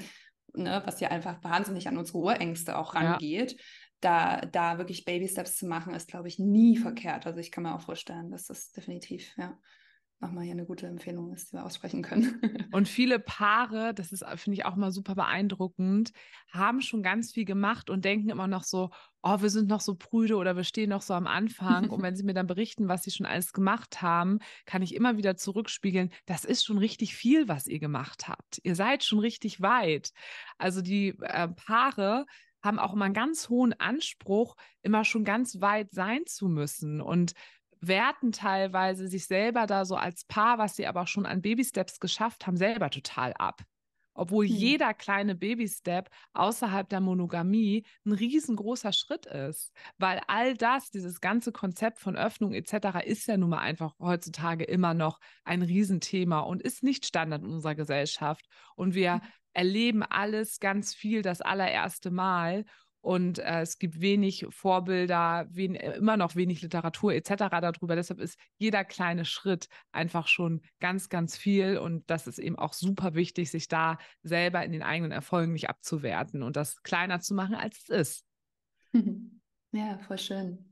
ne, was ja einfach wahnsinnig an unsere Urängste auch rangeht, ja. da, da wirklich Baby Steps zu machen, ist, glaube ich, nie verkehrt. Also ich kann mir auch vorstellen, dass das definitiv, ja nochmal hier eine gute Empfehlung ist, die wir aussprechen können. Und viele Paare, das ist, finde ich auch mal super beeindruckend, haben schon ganz viel gemacht und denken immer noch so, oh, wir sind noch so prüde oder wir stehen noch so am Anfang. und wenn sie mir dann berichten, was sie schon alles gemacht haben, kann ich immer wieder zurückspiegeln, das ist schon richtig viel, was ihr gemacht habt. Ihr seid schon richtig weit. Also die äh, Paare haben auch immer einen ganz hohen Anspruch, immer schon ganz weit sein zu müssen. Und werten teilweise sich selber da so als Paar, was sie aber auch schon an Babysteps geschafft haben, selber total ab. Obwohl hm. jeder kleine Babystep außerhalb der Monogamie ein riesengroßer Schritt ist. Weil all das, dieses ganze Konzept von Öffnung etc., ist ja nun mal einfach heutzutage immer noch ein Riesenthema und ist nicht Standard in unserer Gesellschaft. Und wir hm. erleben alles ganz viel das allererste Mal und äh, es gibt wenig Vorbilder, wen, äh, immer noch wenig Literatur etc. darüber. Deshalb ist jeder kleine Schritt einfach schon ganz, ganz viel und das ist eben auch super wichtig, sich da selber in den eigenen Erfolgen nicht abzuwerten und das kleiner zu machen, als es ist. Mhm. Ja, voll schön.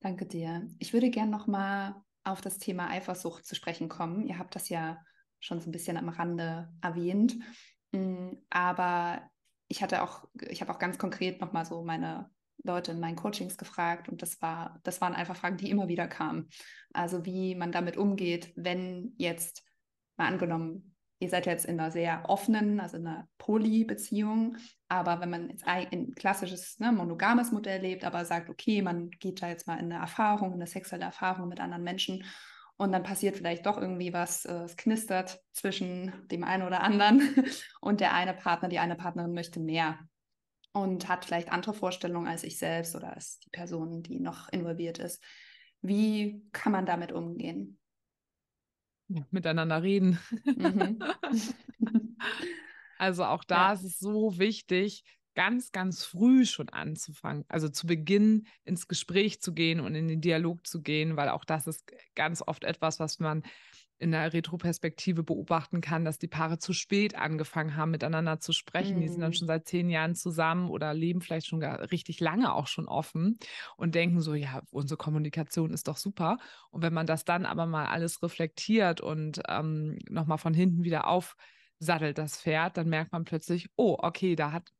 Danke dir. Ich würde gerne nochmal auf das Thema Eifersucht zu sprechen kommen. Ihr habt das ja schon so ein bisschen am Rande erwähnt. Mm, aber ich hatte auch, ich habe auch ganz konkret nochmal so meine Leute in meinen Coachings gefragt und das war, das waren einfach Fragen, die immer wieder kamen. Also wie man damit umgeht, wenn jetzt mal angenommen, ihr seid jetzt in einer sehr offenen, also in einer Poly-Beziehung, aber wenn man jetzt ein, klassisches ne, monogames Modell lebt, aber sagt, okay, man geht da jetzt mal in eine Erfahrung, in eine sexuelle Erfahrung mit anderen Menschen und dann passiert vielleicht doch irgendwie was, äh, es knistert zwischen dem einen oder anderen und der eine Partner, die eine Partnerin möchte mehr und hat vielleicht andere Vorstellungen als ich selbst oder als die Person, die noch involviert ist. Wie kann man damit umgehen? miteinander reden. Mhm. also auch da ja. ist es so wichtig, ganz, ganz früh schon anzufangen. Also zu Beginn ins Gespräch zu gehen und in den Dialog zu gehen, weil auch das ist ganz oft etwas, was man in der Retroperspektive beobachten kann, dass die Paare zu spät angefangen haben, miteinander zu sprechen. Mm. Die sind dann mhm. schon seit zehn Jahren zusammen oder leben vielleicht schon gar richtig lange auch schon offen und denken so, ja, unsere Kommunikation ist doch super. Und wenn man das dann aber mal alles reflektiert und ähm, nochmal von hinten wieder aufsattelt, das Pferd, dann merkt man plötzlich, oh, okay, da hat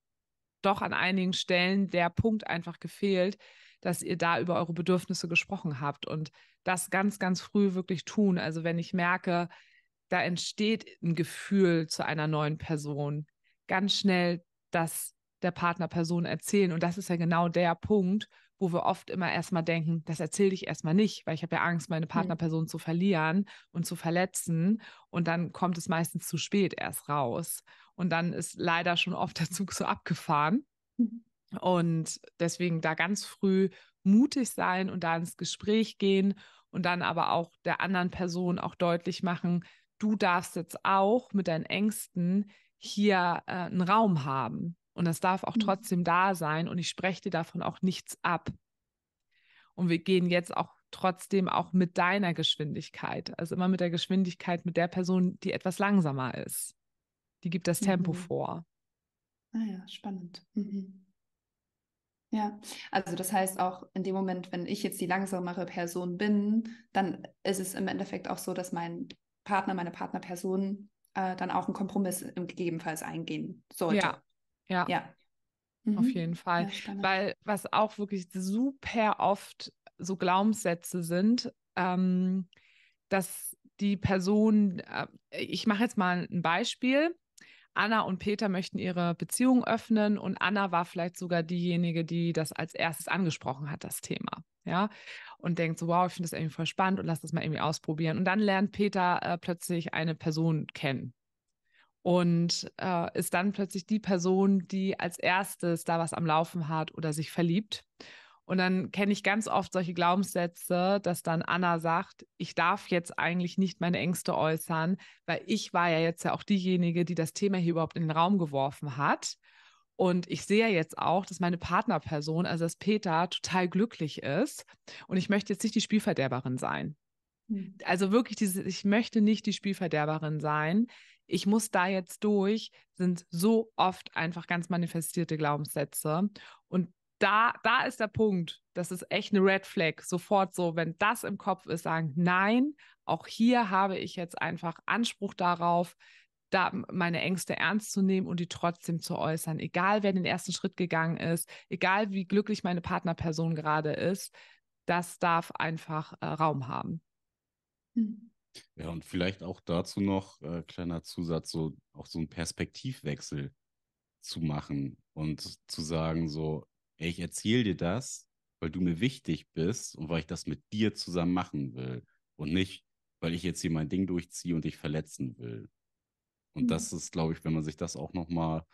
doch an einigen Stellen der Punkt einfach gefehlt, dass ihr da über eure Bedürfnisse gesprochen habt und das ganz, ganz früh wirklich tun. Also wenn ich merke, da entsteht ein Gefühl zu einer neuen Person, ganz schnell das der Partnerperson erzählen. Und das ist ja genau der Punkt, wo wir oft immer erstmal denken, das erzähle ich erstmal nicht, weil ich habe ja Angst, meine mhm. Partnerperson mhm. zu verlieren und zu verletzen. Und dann kommt es meistens zu spät erst raus. Und dann ist leider schon oft der Zug so abgefahren. Mhm. Und deswegen da ganz früh mutig sein und da ins Gespräch gehen und dann aber auch der anderen Person auch deutlich machen, du darfst jetzt auch mit deinen Ängsten hier äh, einen Raum haben. Und das darf auch mhm. trotzdem da sein. Und ich spreche dir davon auch nichts ab. Und wir gehen jetzt auch trotzdem auch mit deiner Geschwindigkeit. Also immer mit der Geschwindigkeit mit der Person, die etwas langsamer ist. Die gibt das Tempo mhm. vor. Ah ja, spannend. Mhm. Ja, also das heißt auch in dem Moment, wenn ich jetzt die langsamere Person bin, dann ist es im Endeffekt auch so, dass mein Partner, meine Partnerperson äh, dann auch einen Kompromiss gegebenenfalls eingehen sollte. Ja, ja. ja. Mhm. Auf jeden Fall. Ja, Weil was auch wirklich super oft so Glaubenssätze sind, ähm, dass die Person, äh, ich mache jetzt mal ein Beispiel. Anna und Peter möchten ihre Beziehung öffnen und Anna war vielleicht sogar diejenige, die das als erstes angesprochen hat, das Thema. Ja, und denkt so, wow, ich finde das irgendwie voll spannend und lass das mal irgendwie ausprobieren. Und dann lernt Peter äh, plötzlich eine Person kennen, und äh, ist dann plötzlich die Person, die als erstes da was am Laufen hat oder sich verliebt. Und dann kenne ich ganz oft solche Glaubenssätze, dass dann Anna sagt, ich darf jetzt eigentlich nicht meine Ängste äußern, weil ich war ja jetzt ja auch diejenige, die das Thema hier überhaupt in den Raum geworfen hat. Und ich sehe jetzt auch, dass meine Partnerperson, also dass Peter, total glücklich ist. Und ich möchte jetzt nicht die Spielverderberin sein. Hm. Also wirklich dieses, ich möchte nicht die Spielverderberin sein ich muss da jetzt durch, sind so oft einfach ganz manifestierte Glaubenssätze. Und da, da ist der Punkt. Das ist echt eine Red Flag. Sofort so, wenn das im Kopf ist, sagen, nein, auch hier habe ich jetzt einfach Anspruch darauf, da meine Ängste ernst zu nehmen und die trotzdem zu äußern. Egal, wer den ersten Schritt gegangen ist, egal wie glücklich meine Partnerperson gerade ist, das darf einfach äh, Raum haben. Hm. Ja, und vielleicht auch dazu noch äh, kleiner Zusatz, so auch so einen Perspektivwechsel zu machen und zu sagen, so, ey, ich erzähle dir das, weil du mir wichtig bist und weil ich das mit dir zusammen machen will und nicht, weil ich jetzt hier mein Ding durchziehe und dich verletzen will. Und mhm. das ist, glaube ich, wenn man sich das auch nochmal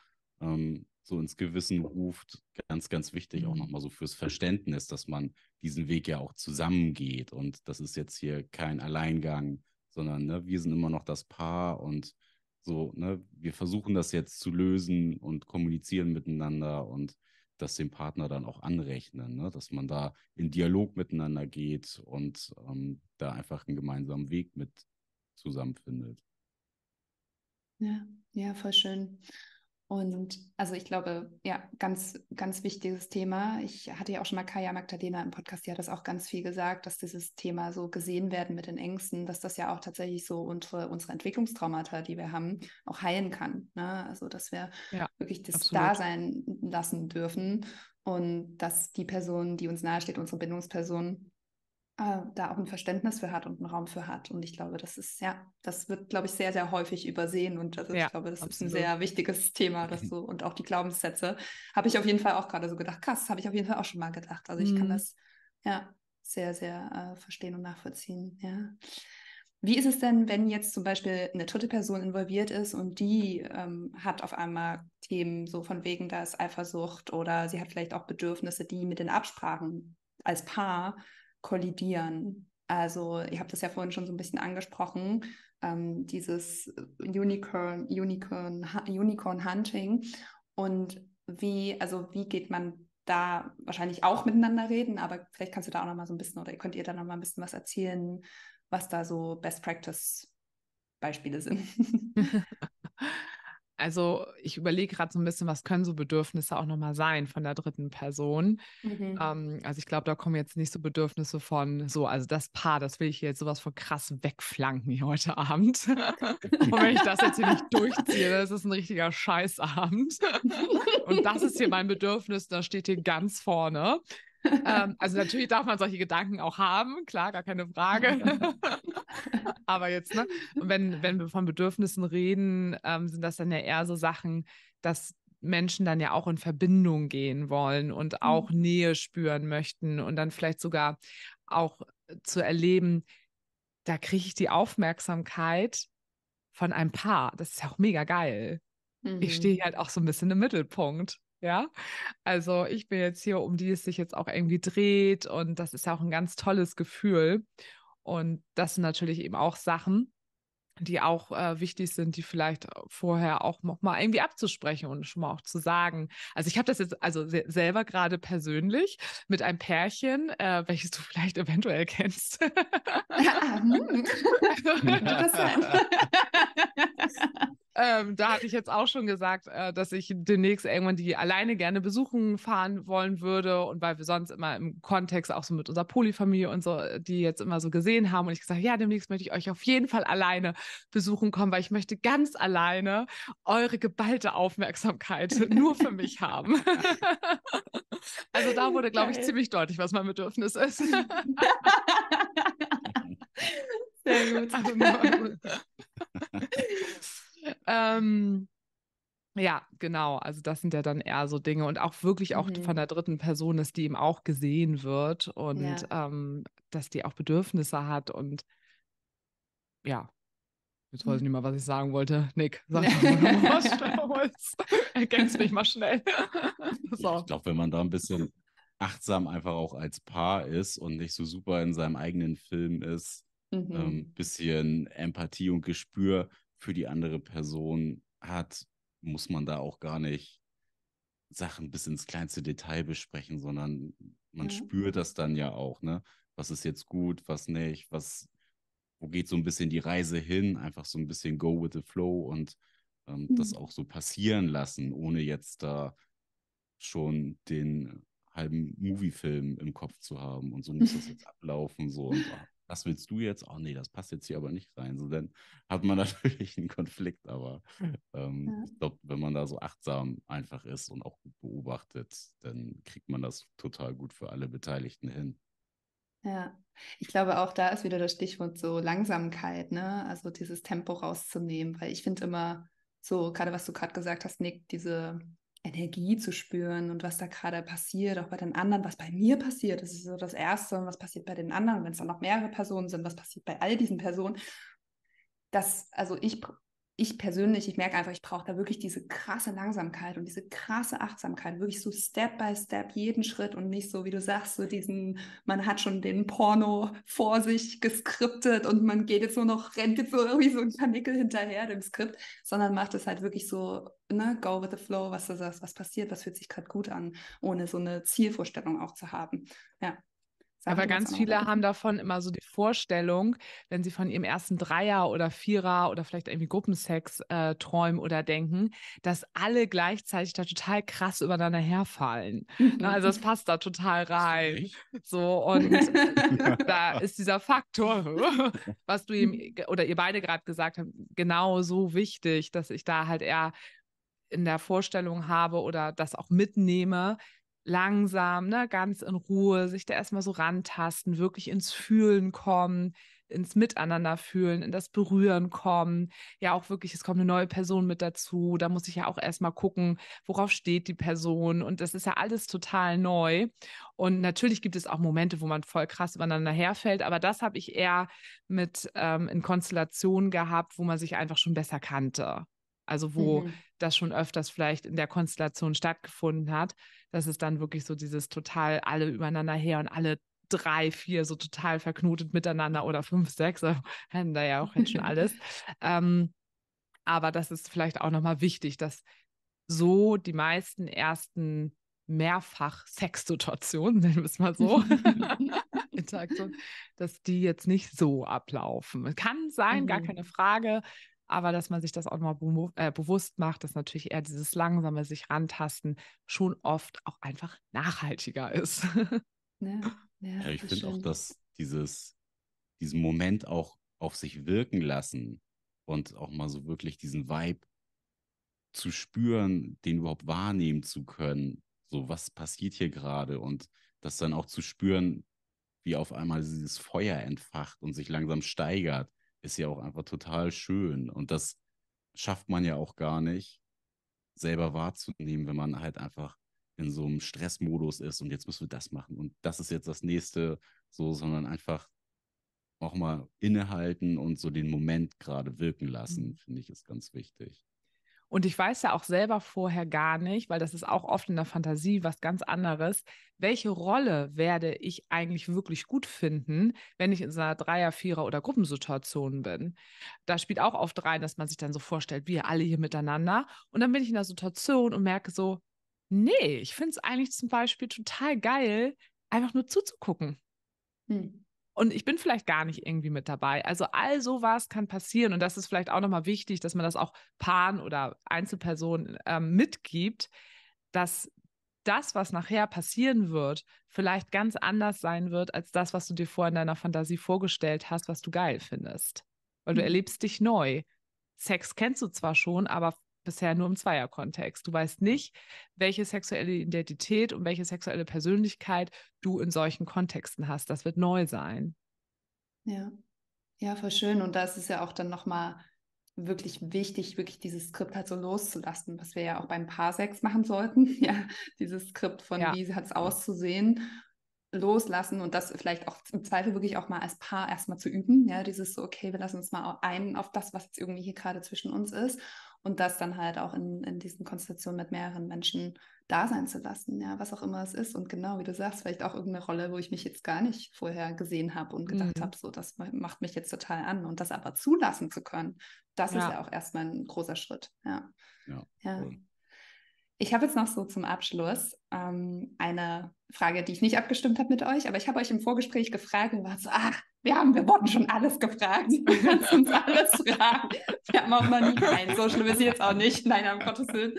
ähm, so ins Gewissen ruft, ganz, ganz wichtig auch nochmal so fürs Verständnis, dass man diesen Weg ja auch zusammengeht und das ist jetzt hier kein Alleingang sondern ne, wir sind immer noch das Paar und so, ne, wir versuchen das jetzt zu lösen und kommunizieren miteinander und das dem Partner dann auch anrechnen, ne? dass man da in Dialog miteinander geht und ähm, da einfach einen gemeinsamen Weg mit zusammenfindet. Ja, ja, voll schön. Und also ich glaube, ja, ganz, ganz wichtiges Thema. Ich hatte ja auch schon mal Kaya Magdalena im Podcast, die hat das auch ganz viel gesagt, dass dieses Thema so gesehen werden mit den Ängsten, dass das ja auch tatsächlich so unsere, unsere Entwicklungstraumata, die wir haben, auch heilen kann. Ne? Also dass wir ja, wirklich das absolut. Dasein lassen dürfen und dass die Person, die uns nahesteht, unsere Bindungsperson, äh, da auch ein Verständnis für hat und einen Raum für hat. Und ich glaube, das ist ja, das wird, glaube ich, sehr, sehr häufig übersehen. Und also ja, ich glaube, das absolut. ist ein sehr wichtiges Thema, das so und auch die Glaubenssätze habe ich auf jeden Fall auch gerade so gedacht. Krass, habe ich auf jeden Fall auch schon mal gedacht. Also ich mhm. kann das ja sehr, sehr äh, verstehen und nachvollziehen. Ja. Wie ist es denn, wenn jetzt zum Beispiel eine dritte Person involviert ist und die ähm, hat auf einmal Themen so von wegen, da ist Eifersucht oder sie hat vielleicht auch Bedürfnisse, die mit den Absprachen als Paar kollidieren. Also ich habe das ja vorhin schon so ein bisschen angesprochen, ähm, dieses Unicorn, Unicorn, Unicorn Hunting und wie, also wie geht man da wahrscheinlich auch miteinander reden, aber vielleicht kannst du da auch noch mal so ein bisschen oder könnt ihr da noch mal ein bisschen was erzählen, was da so Best Practice Beispiele sind. also ich überlege gerade so ein bisschen, was können so Bedürfnisse auch nochmal sein von der dritten Person. Mhm. Ähm, also ich glaube, da kommen jetzt nicht so Bedürfnisse von so, also das Paar, das will ich jetzt sowas von krass wegflanken hier heute Abend. Und wenn ich das jetzt hier nicht durchziehe, das ist ein richtiger Scheißabend. Und das ist hier mein Bedürfnis, das steht hier ganz vorne ähm, also natürlich darf man solche Gedanken auch haben, klar, gar keine Frage. Mhm. Aber jetzt, ne? wenn, wenn wir von Bedürfnissen reden, ähm, sind das dann ja eher so Sachen, dass Menschen dann ja auch in Verbindung gehen wollen und auch mhm. Nähe spüren möchten und dann vielleicht sogar auch äh, zu erleben, da kriege ich die Aufmerksamkeit von einem Paar. Das ist ja auch mega geil. Mhm. Ich stehe halt auch so ein bisschen im Mittelpunkt. Ja, also ich bin jetzt hier, um die es sich jetzt auch irgendwie dreht und das ist ja auch ein ganz tolles Gefühl. Und das sind natürlich eben auch Sachen, die auch äh, wichtig sind, die vielleicht äh, vorher auch nochmal irgendwie abzusprechen und schon mal auch zu sagen. Also ich habe das jetzt also se selber gerade persönlich mit einem Pärchen, äh, welches du vielleicht eventuell kennst. Ja, ah, ah, hm. also, Interessant. Ähm, da hatte ich jetzt auch schon gesagt, äh, dass ich demnächst irgendwann die alleine gerne besuchen fahren wollen würde und weil wir sonst immer im Kontext auch so mit unserer Polyfamilie und so, äh, die jetzt immer so gesehen haben und ich gesagt, ja, demnächst möchte ich euch auf jeden Fall alleine besuchen kommen, weil ich möchte ganz alleine eure geballte Aufmerksamkeit nur für mich haben. also da wurde, glaube ich, ziemlich deutlich, was mein Bedürfnis ist. Sehr gut. Also, ähm, ja, genau. Also das sind ja dann eher so Dinge und auch wirklich auch mhm. von der dritten Person, dass die eben auch gesehen wird und ja. ähm, dass die auch Bedürfnisse hat und ja. Jetzt weiß ich hm. nicht mal, was ich sagen wollte. Nick, sag mal, was Ergänz mich mal schnell. so. Ich glaube, wenn man da ein bisschen achtsam einfach auch als Paar ist und nicht so super in seinem eigenen Film ist, ähm, mhm. ähm, bisschen Empathie und Gespür für die andere Person hat, muss man da auch gar nicht Sachen bis ins kleinste Detail besprechen, sondern man mhm. spürt das dann ja auch, ne? Was ist jetzt gut, was nicht, was, wo geht so ein bisschen die Reise hin, einfach so ein bisschen go with the flow und ähm, mhm. das auch so passieren lassen, ohne jetzt da schon den halben Moviefilm im Kopf zu haben und so muss das jetzt ablaufen, so und ah, was willst du jetzt? Oh nee, das passt jetzt hier aber nicht rein. So, dann hat man natürlich einen Konflikt, aber ähm, ja. ich glaube, wenn man da so achtsam einfach ist und auch gut beobachtet, dann kriegt man das total gut für alle Beteiligten hin. Ja, ich glaube auch da ist wieder das Stichwort so Langsamkeit, ne? Also dieses Tempo rauszunehmen, weil ich finde immer so, gerade was du gerade gesagt hast, Nick, diese Energie zu spüren und was da gerade passiert, auch bei den anderen, was bei mir passiert. Das ist so das Erste und was passiert bei den anderen, wenn es dann noch mehrere Personen sind, was passiert bei all diesen Personen. Das, also ich ich persönlich, ich merke einfach, ich brauche da wirklich diese krasse Langsamkeit und diese krasse Achtsamkeit, wirklich so Step by Step jeden Schritt und nicht so, wie du sagst, so diesen, man hat schon den Porno vor sich geskriptet und man geht jetzt nur noch, rennt jetzt so irgendwie so ein Kanickel hinterher dem Skript, sondern macht es halt wirklich so, ne, go with the flow, was du sagst, was passiert, was fühlt sich gerade gut an, ohne so eine Zielvorstellung auch zu haben. Ja. Aber ganz viele haben davon immer so die Vorstellung, wenn sie von ihrem ersten Dreier oder Vierer oder vielleicht irgendwie Gruppensex äh, träumen oder denken, dass alle gleichzeitig da total krass übereinander herfallen. Na, ne? also das passt da total rein. So, und da ist dieser Faktor, was du ihm oder ihr beide gerade gesagt habt, genau so wichtig, dass ich da halt eher in der Vorstellung habe oder das auch mitnehme, langsam, ne, ganz in Ruhe, sich da erstmal so rantasten, wirklich ins Fühlen kommen, ins Miteinander fühlen, in das Berühren kommen. Ja, auch wirklich, es kommt eine neue Person mit dazu. Da muss ich ja auch erstmal gucken, worauf steht die Person. Und das ist ja alles total neu. Und natürlich gibt es auch Momente, wo man voll krass übereinander herfällt. Aber das habe ich eher mit ähm, in Konstellationen gehabt, wo man sich einfach schon besser kannte. Also wo mhm. das schon öfters vielleicht in der Konstellation stattgefunden hat, dass es dann wirklich so dieses total alle übereinander her und alle drei, vier so total verknotet miteinander oder fünf, sechs, haben da ja auch schon alles. ähm, aber das ist vielleicht auch nochmal wichtig, dass so die meisten ersten Mehrfach-Sex-Situationen, nennen wir es mal so, dass die jetzt nicht so ablaufen. Kann sein, mhm. gar keine Frage aber dass man sich das auch mal be äh, bewusst macht, dass natürlich eher dieses langsame sich rantasten schon oft auch einfach nachhaltiger ist. Ja, ja, ja ich finde auch, dass dieses, diesen Moment auch auf sich wirken lassen und auch mal so wirklich diesen Vibe zu spüren, den überhaupt wahrnehmen zu können, so was passiert hier gerade und das dann auch zu spüren, wie auf einmal dieses Feuer entfacht und sich langsam steigert ist ja auch einfach total schön. Und das schafft man ja auch gar nicht, selber wahrzunehmen, wenn man halt einfach in so einem Stressmodus ist und jetzt müssen wir das machen und das ist jetzt das nächste, so, sondern einfach auch mal innehalten und so den Moment gerade wirken lassen, mhm. finde ich, ist ganz wichtig. Und ich weiß ja auch selber vorher gar nicht, weil das ist auch oft in der Fantasie was ganz anderes, welche Rolle werde ich eigentlich wirklich gut finden, wenn ich in so einer Dreier-, Vierer- oder Gruppensituation bin. Da spielt auch oft rein, dass man sich dann so vorstellt, wir alle hier miteinander. Und dann bin ich in der Situation und merke so, nee, ich finde es eigentlich zum Beispiel total geil, einfach nur zuzugucken. Hm und ich bin vielleicht gar nicht irgendwie mit dabei. Also all sowas kann passieren und das ist vielleicht auch nochmal wichtig, dass man das auch Paaren oder Einzelpersonen ähm, mitgibt, dass das, was nachher passieren wird, vielleicht ganz anders sein wird als das, was du dir vorher in deiner Fantasie vorgestellt hast, was du geil findest. Weil du mhm. erlebst dich neu. Sex kennst du zwar schon, aber bisher nur im Zweierkontext. Du weißt nicht, welche sexuelle Identität und welche sexuelle Persönlichkeit du in solchen Kontexten hast. Das wird neu sein. Ja, ja, voll schön. Und da ist es ja auch dann nochmal wirklich wichtig, wirklich dieses Skript halt so loszulassen, was wir ja auch beim Paarsex machen sollten. Ja, dieses Skript von ja. wie hat es auszusehen, loslassen und das vielleicht auch im Zweifel wirklich auch mal als Paar erstmal zu üben. Ja, dieses so, okay, wir lassen uns mal ein auf das, was jetzt irgendwie hier gerade zwischen uns ist und das dann halt auch in, in diesen Konstellationen mit mehreren Menschen da sein zu lassen, ja, was auch immer es ist. Und genau, wie du sagst, vielleicht auch irgendeine Rolle, wo ich mich jetzt gar nicht vorher gesehen habe und gedacht mhm. habe, so, das macht mich jetzt total an. Und das aber zulassen zu können, das ja. ist ja auch erstmal ein großer Schritt. Ja. ja, ja. Cool. Ich habe jetzt noch so zum Abschluss ähm, eine Frage, die ich nicht abgestimmt habe mit euch, aber ich habe euch im Vorgespräch gefragt und war so, ach, wir haben, wir wurden schon alles gefragt. Du kannst uns alles fragen. Wir haben auch noch nie keinen. So schlimm ist jetzt auch nicht. Nein, um Gottes Willen.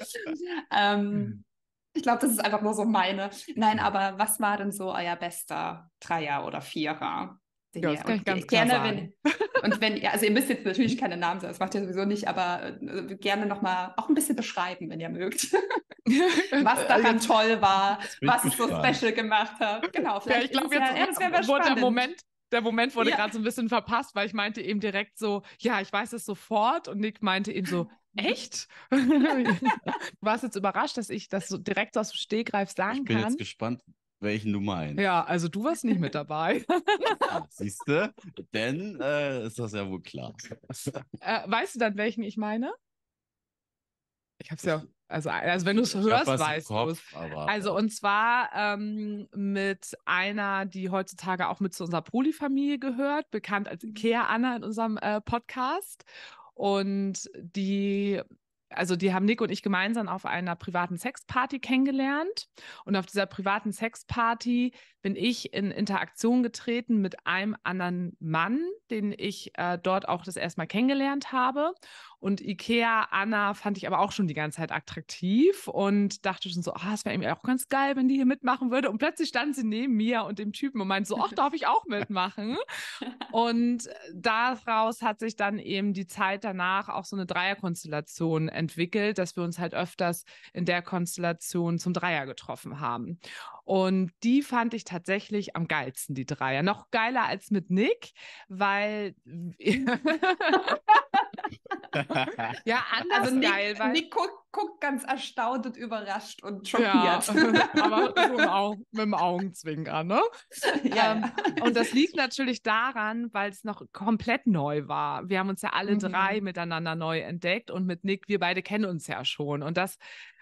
Ähm, ich glaube, das ist einfach nur so meine. Nein, aber was war denn so euer bester Dreier oder Vierer? Ja, das kann ich ganz gerne, klar sagen. Wenn, und wenn ihr, also ihr müsst jetzt natürlich keine Namen sagen, das macht ihr sowieso nicht, aber äh, gerne nochmal auch ein bisschen beschreiben, wenn ihr mögt. was äh, daran toll war, was es so special gemacht hat. Genau, vielleicht. Ja, ich glaube, jetzt ja, ja, das wurde der Moment, der Moment wurde ja. gerade so ein bisschen verpasst, weil ich meinte eben direkt so, ja, ich weiß es sofort. Und Nick meinte eben so, echt? du warst jetzt überrascht, dass ich das so direkt aus dem Stehgreif sagen kann. Ich bin kann. jetzt gespannt, welchen du meinst. Ja, also du warst nicht mit dabei. Siehst du? Denn äh, ist das ja wohl klar. Äh, weißt du dann, welchen ich meine? Ich habe es ja, also, also wenn du es hörst, weißt du es. Also äh und zwar ähm, mit einer, die heutzutage auch mit zu unserer poli gehört, bekannt als mhm. Ikea Anna in unserem äh, Podcast. Und die also die haben Nick und ich gemeinsam auf einer privaten Sexparty kennengelernt. Und auf dieser privaten Sexparty bin ich in Interaktion getreten mit einem anderen Mann, den ich äh, dort auch das erste Mal kennengelernt habe. Und Ikea Anna fand ich aber auch schon die ganze Zeit attraktiv und dachte schon so, ah, oh, es wäre irgendwie auch ganz geil, wenn die hier mitmachen würde. Und plötzlich stand sie neben mir und dem Typen und meinte so, ach, darf ich auch mitmachen? und äh, daraus hat sich dann eben die Zeit danach auch so eine Dreierkonstellation entwickelt, dass wir uns halt öfters in der Konstellation zum Dreier getroffen haben. Und die fand ich tatsächlich am geilsten, die Dreier. Noch geiler als mit Nick, weil ja, also anders also Nick, geil. Weil... Nick guckt, guckt, ganz erstaunt und überrascht und schockiert. Ja, aber auch mit dem Augenzwinkern, ne? Ja, ähm, ja. Und das liegt natürlich daran, weil es noch komplett neu war. Wir haben uns ja alle mhm. drei miteinander neu entdeckt und mit Nick, wir beide kennen uns ja schon. Und das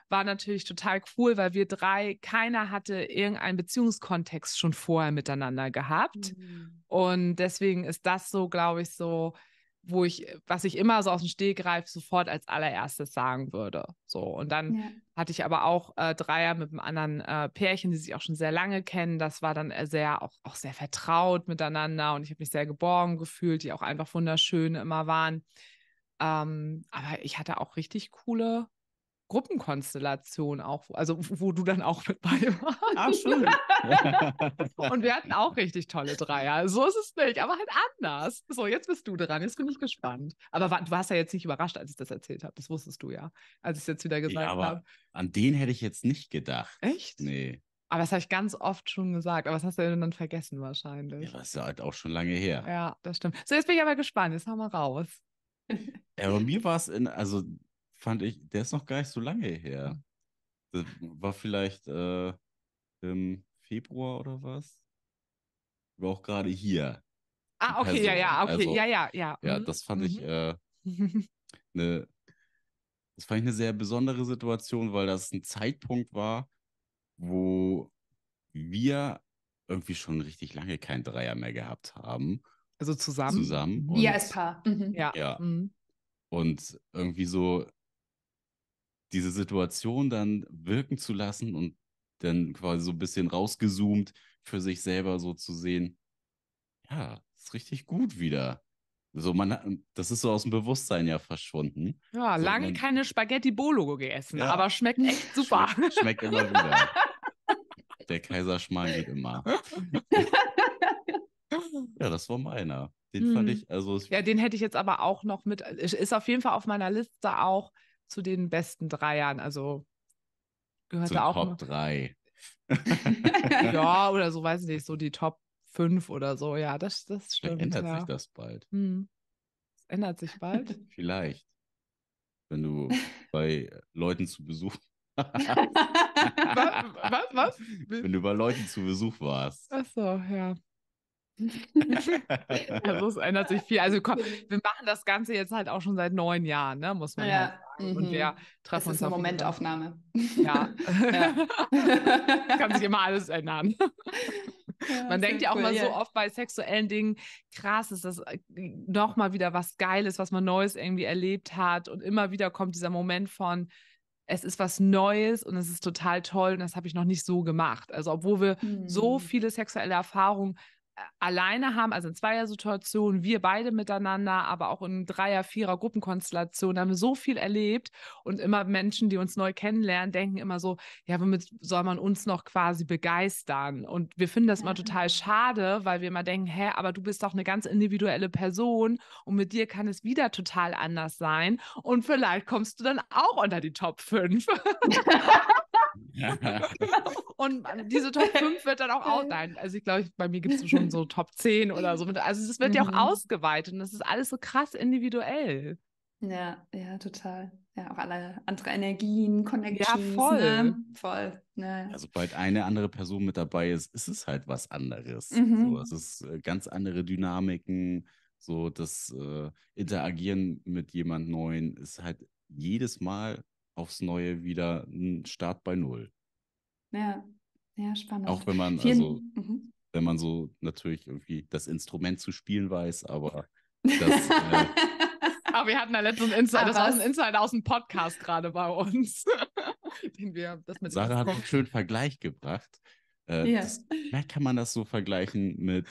war natürlich total cool, weil wir drei, keiner hatte irgendeinen Beziehungskontext schon vorher miteinander gehabt. Mhm. Und deswegen ist das so, glaube ich, so wo ich, äh, was ich immer so aus dem Stehgreif sofort als allererstes sagen würde. So. Und dann ja. hatte ich aber auch äh, Dreier mit einem anderen äh, Pärchen, die sich auch schon sehr lange kennen. Das war dann äh, sehr, auch, auch sehr vertraut miteinander und ich habe mich sehr geborgen gefühlt, die auch einfach wunderschön immer waren. Ähm, aber ich hatte auch richtig coole Gruppenkonstellation auch, also wo du dann auch mit bei warst. Ah, schön. und wir hatten auch richtig tolle Dreier. So ist es nicht, aber halt anders. So, jetzt bist du dran. Jetzt bin ich gespannt. Aber du warst ja jetzt nicht überrascht, als ich das erzählt habe. Das wusstest du ja, als ich es jetzt wieder gesagt ja, habe. An den hätte ich jetzt nicht gedacht. Echt? Nee. Aber das habe ich ganz oft schon gesagt. Aber das hast du ja dann vergessen wahrscheinlich. Ja, das ist ja halt auch schon lange her. Ja, das stimmt. So, jetzt bin ich aber gespannt. Jetzt haben wir raus. Ja, bei mir war es in, also fand ich, der ist noch gar nicht so lange her. Das äh, war vielleicht äh, im Februar oder was? War auch gerade hier. Ah, okay, Person. ja, ja, okay, also, ja, ja, ja. Ja, mhm, das fand mhm. ich äh, eine, das fand ich eine sehr besondere Situation, weil das ein Zeitpunkt war, wo wir irgendwie schon richtig lange kein Dreier mehr gehabt haben. Also zusammen? Zusammen. Mhm. Und, ja, als Paar. Mhm. Ja. ja. Mhm. Und irgendwie so diese Situation dann wirken zu lassen und dann quasi so ein bisschen rausgezoomt für sich selber so zu sehen, ja, ist richtig gut wieder. So, man, das ist so aus dem Bewusstsein ja verschwunden. Ja, so, lange man, keine Spaghetti Bolo gegessen, ja, aber schmeckt echt super. Schmeckt, schmeckt immer wieder. Der Kaiser schmeichelt immer. ja, das war meiner. Den hm. fand mhm. ich, also. Ja, den hätte ich jetzt aber auch noch mit, ist auf jeden Fall auf meiner Liste auch zu den besten Dreiern. Also gehört zu da auch. Top 3. ja, oder so, weiß ich nicht, so die Top 5 oder so. Ja, das, das stimmt. ändert ja. sich das bald. Hm. Das ändert sich bald. Vielleicht. Wenn du bei äh, Leuten zu Besuch was, was, was? Wenn du bei Leuten zu Besuch warst. Ach so, ja. also es ändert sich viel. Also komm, wir machen das Ganze jetzt halt auch schon seit neun Jahren, ne? muss man ja, halt sagen. Mhm. Und wir treffen das ist uns. Eine Momentaufnahme. Ja. ja. Kann sich immer alles ändern. Ja, man denkt ja auch cool, mal so oft bei sexuellen Dingen, krass, ist das äh, nochmal wieder was Geiles, was man Neues irgendwie erlebt hat. Und immer wieder kommt dieser Moment von, es ist was Neues und es ist total toll und das habe ich noch nicht so gemacht. Also obwohl wir mhm. so viele sexuelle Erfahrungen alleine haben, also in Zweiersituationen, wir beide miteinander, aber auch in Dreier-, Vierer-Gruppenkonstellationen, haben wir so viel erlebt und immer Menschen, die uns neu kennenlernen, denken immer so, ja, womit soll man uns noch quasi begeistern? Und wir finden das immer mhm. total schade, weil wir immer denken, hä, aber du bist doch eine ganz individuelle Person und mit dir kann es wieder total anders sein und vielleicht kommst du dann auch unter die Top 5. Und diese Top 5 wird dann auch, auch nein, also ich glaube, bei mir gibt es schon so Top 10 oder so. Also das wird mhm. ja auch mhm. ausgeweitet und das ist alles so krass individuell. Ja, ja, total. Ja, auch alle andere Energien, Connections. Ja, voll. Ne? Voll. Ne? Ja, also sobald eine andere Person mit dabei ist, ist es halt was anderes. Mhm. So, es ist äh, ganz andere Dynamiken. So das äh, Interagieren mit jemand Neuen ist halt jedes Mal aufs Neue wieder ein Start bei Null. Ja, ja, spannend. Auch wenn man, Vielen... also, mhm. wenn man so natürlich irgendwie das Instrument zu spielen weiß, aber das. äh... aber ah, wir hatten da letztens Insider, ah, das war ein Insider aus dem Podcast gerade bei uns. den wir, das mit Sarah hat einen schönen Vergleich gebracht. Äh, yeah. das, kann man das so vergleichen mit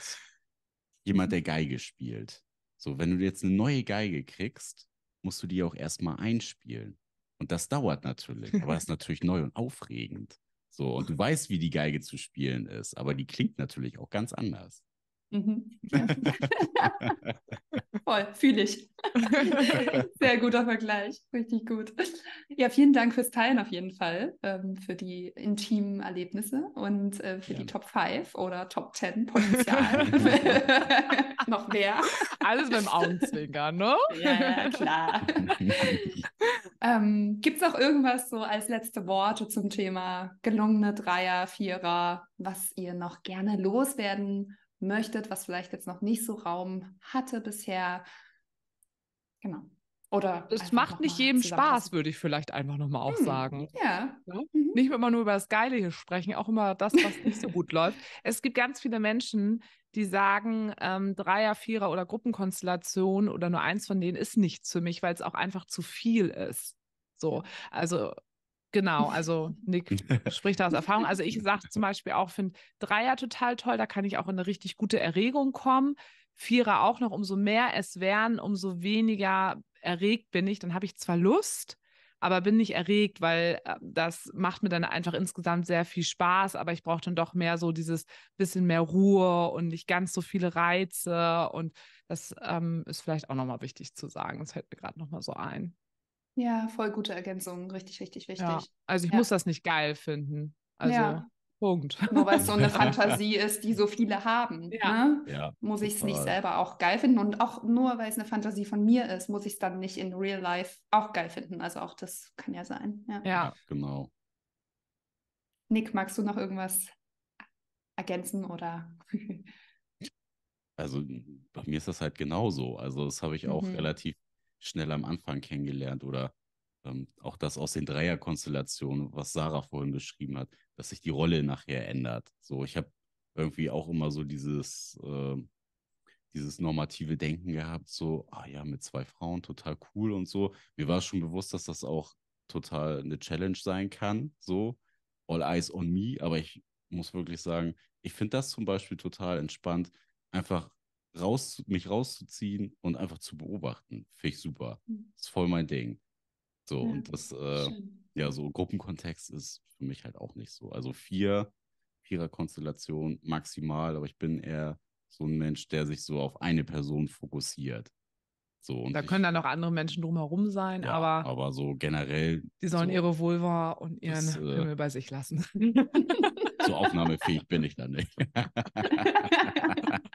jemand, der Geige spielt. So, wenn du jetzt eine neue Geige kriegst, musst du die auch erstmal einspielen. Und das dauert natürlich, aber das ist natürlich neu und aufregend. So, und du weißt, wie die Geige zu spielen ist, aber die klingt natürlich auch ganz anders. Mhm. Voll, fühle ich. Sehr guter Vergleich, richtig gut. Ja, vielen Dank fürs Teilen auf jeden Fall, ähm, für die intimen Erlebnisse und äh, für ja. die Top 5 oder Top 10 Potenzial. Noch mehr. Alles mit dem Augenzwinkern, ne? Ja, ja klar. ähm, Gibt es auch irgendwas so als letzte Worte zum Thema gelungene Dreier, Vierer, was ihr noch gerne loswerden möchtet, was vielleicht jetzt noch nicht so Raum hatte bisher. Genau. Oder es macht nicht jedem Spaß, würde ich vielleicht einfach nochmal auch hm, sagen. Ja. ja? Mhm. Nicht immer nur über das Geile hier sprechen, auch immer das, was nicht so gut läuft. Es gibt ganz viele Menschen, die sagen, ähm, Dreier, Vierer oder Gruppenkonstellation oder nur eins von denen ist nichts für mich, weil es auch einfach zu viel ist. So, also Genau, also Nick spricht da aus Erfahrung. Also ich sage zum Beispiel auch, finde Dreier total toll, da kann ich auch in eine richtig gute Erregung kommen. Vierer auch noch, umso mehr es wären, umso weniger erregt bin ich. Dann habe ich zwar Lust, aber bin nicht erregt, weil äh, das macht mir dann einfach insgesamt sehr viel Spaß, aber ich brauche dann doch mehr so dieses bisschen mehr Ruhe und nicht ganz so viele Reize und das ähm, ist vielleicht auch nochmal wichtig zu sagen. Das fällt mir gerade nochmal so ein. Ja, voll gute Ergänzung, richtig, richtig wichtig. Ja, also ich ja. muss das nicht geil finden. Also ja. Punkt. Nur weil es so eine Fantasie ist, die so viele haben, ne? muss ich es nicht selber auch geil finden. Und auch nur weil es eine Fantasie von mir ist, muss ich es dann nicht in Real Life auch geil finden. Also auch das kann ja sein. Ja, genau. Nick, magst du noch irgendwas ergänzen oder? also bei mir ist das halt genauso. Also das habe ich auch mhm. relativ schnell am Anfang kennengelernt oder ähm, auch das aus den Dreierkonstellationen, was Sarah vorhin beschrieben hat, dass sich die Rolle nachher ändert. So, ich habe irgendwie auch immer so dieses, äh, dieses normative Denken gehabt, so, ah ja, mit zwei Frauen, total cool und so. Mir war schon bewusst, dass das auch total eine Challenge sein kann, so, all eyes on me, aber ich muss wirklich sagen, ich finde das zum Beispiel total entspannt, einfach raus, mich rauszuziehen und einfach zu beobachten. Finde ich super. Mhm. Ist voll mein Ding. So, ja, und das, äh, ja, so Gruppenkontext ist für mich halt auch nicht so. Also vier, Vierer-Konstellation maximal, aber ich bin eher so ein Mensch, der sich so auf eine Person fokussiert. So, da können dann auch andere Menschen drumherum sein, ja, aber. Aber so generell. Die sollen so, ihre Vulva und ihren das, äh, Himmel bei sich lassen. so aufnahmefähig bin ich dann nicht.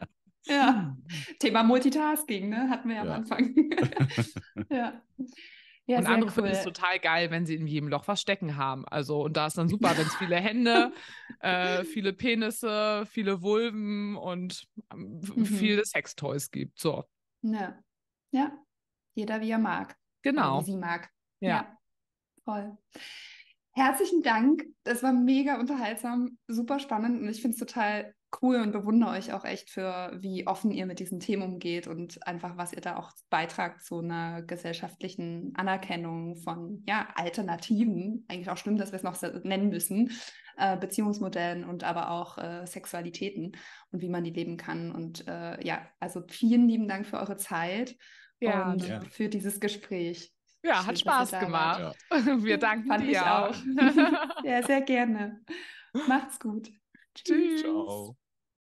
Ja, Thema Multitasking, ne? Hatten wir ja, ja. am Anfang. ja. ja. und andere cool. finden es total geil, wenn sie in jedem Loch was stecken haben. Also, und da ist dann super, wenn es viele Hände, äh, viele Penisse, viele Vulven und ähm, mhm. viele Sextoys gibt. So. Ja. ja, jeder wie er mag. Genau. Wie sie mag. ja. ja. voll. Herzlichen Dank. Das war mega unterhaltsam, super spannend und ich finde es total cool und bewundere euch auch echt für, wie offen ihr mit diesen Themen umgeht und einfach, was ihr da auch beitragt zu einer gesellschaftlichen Anerkennung von ja, Alternativen, eigentlich auch schlimm, dass wir es noch nennen müssen, äh, Beziehungsmodellen und aber auch äh, Sexualitäten und wie man die leben kann. Und äh, ja, also vielen lieben Dank für eure Zeit ja, und ja. für dieses Gespräch. Ja, Schön, hat Spaß gemacht. Ja. Wir danken Fand dir auch. auch. ja, sehr gerne. Macht's gut. Tschüss. Ciao.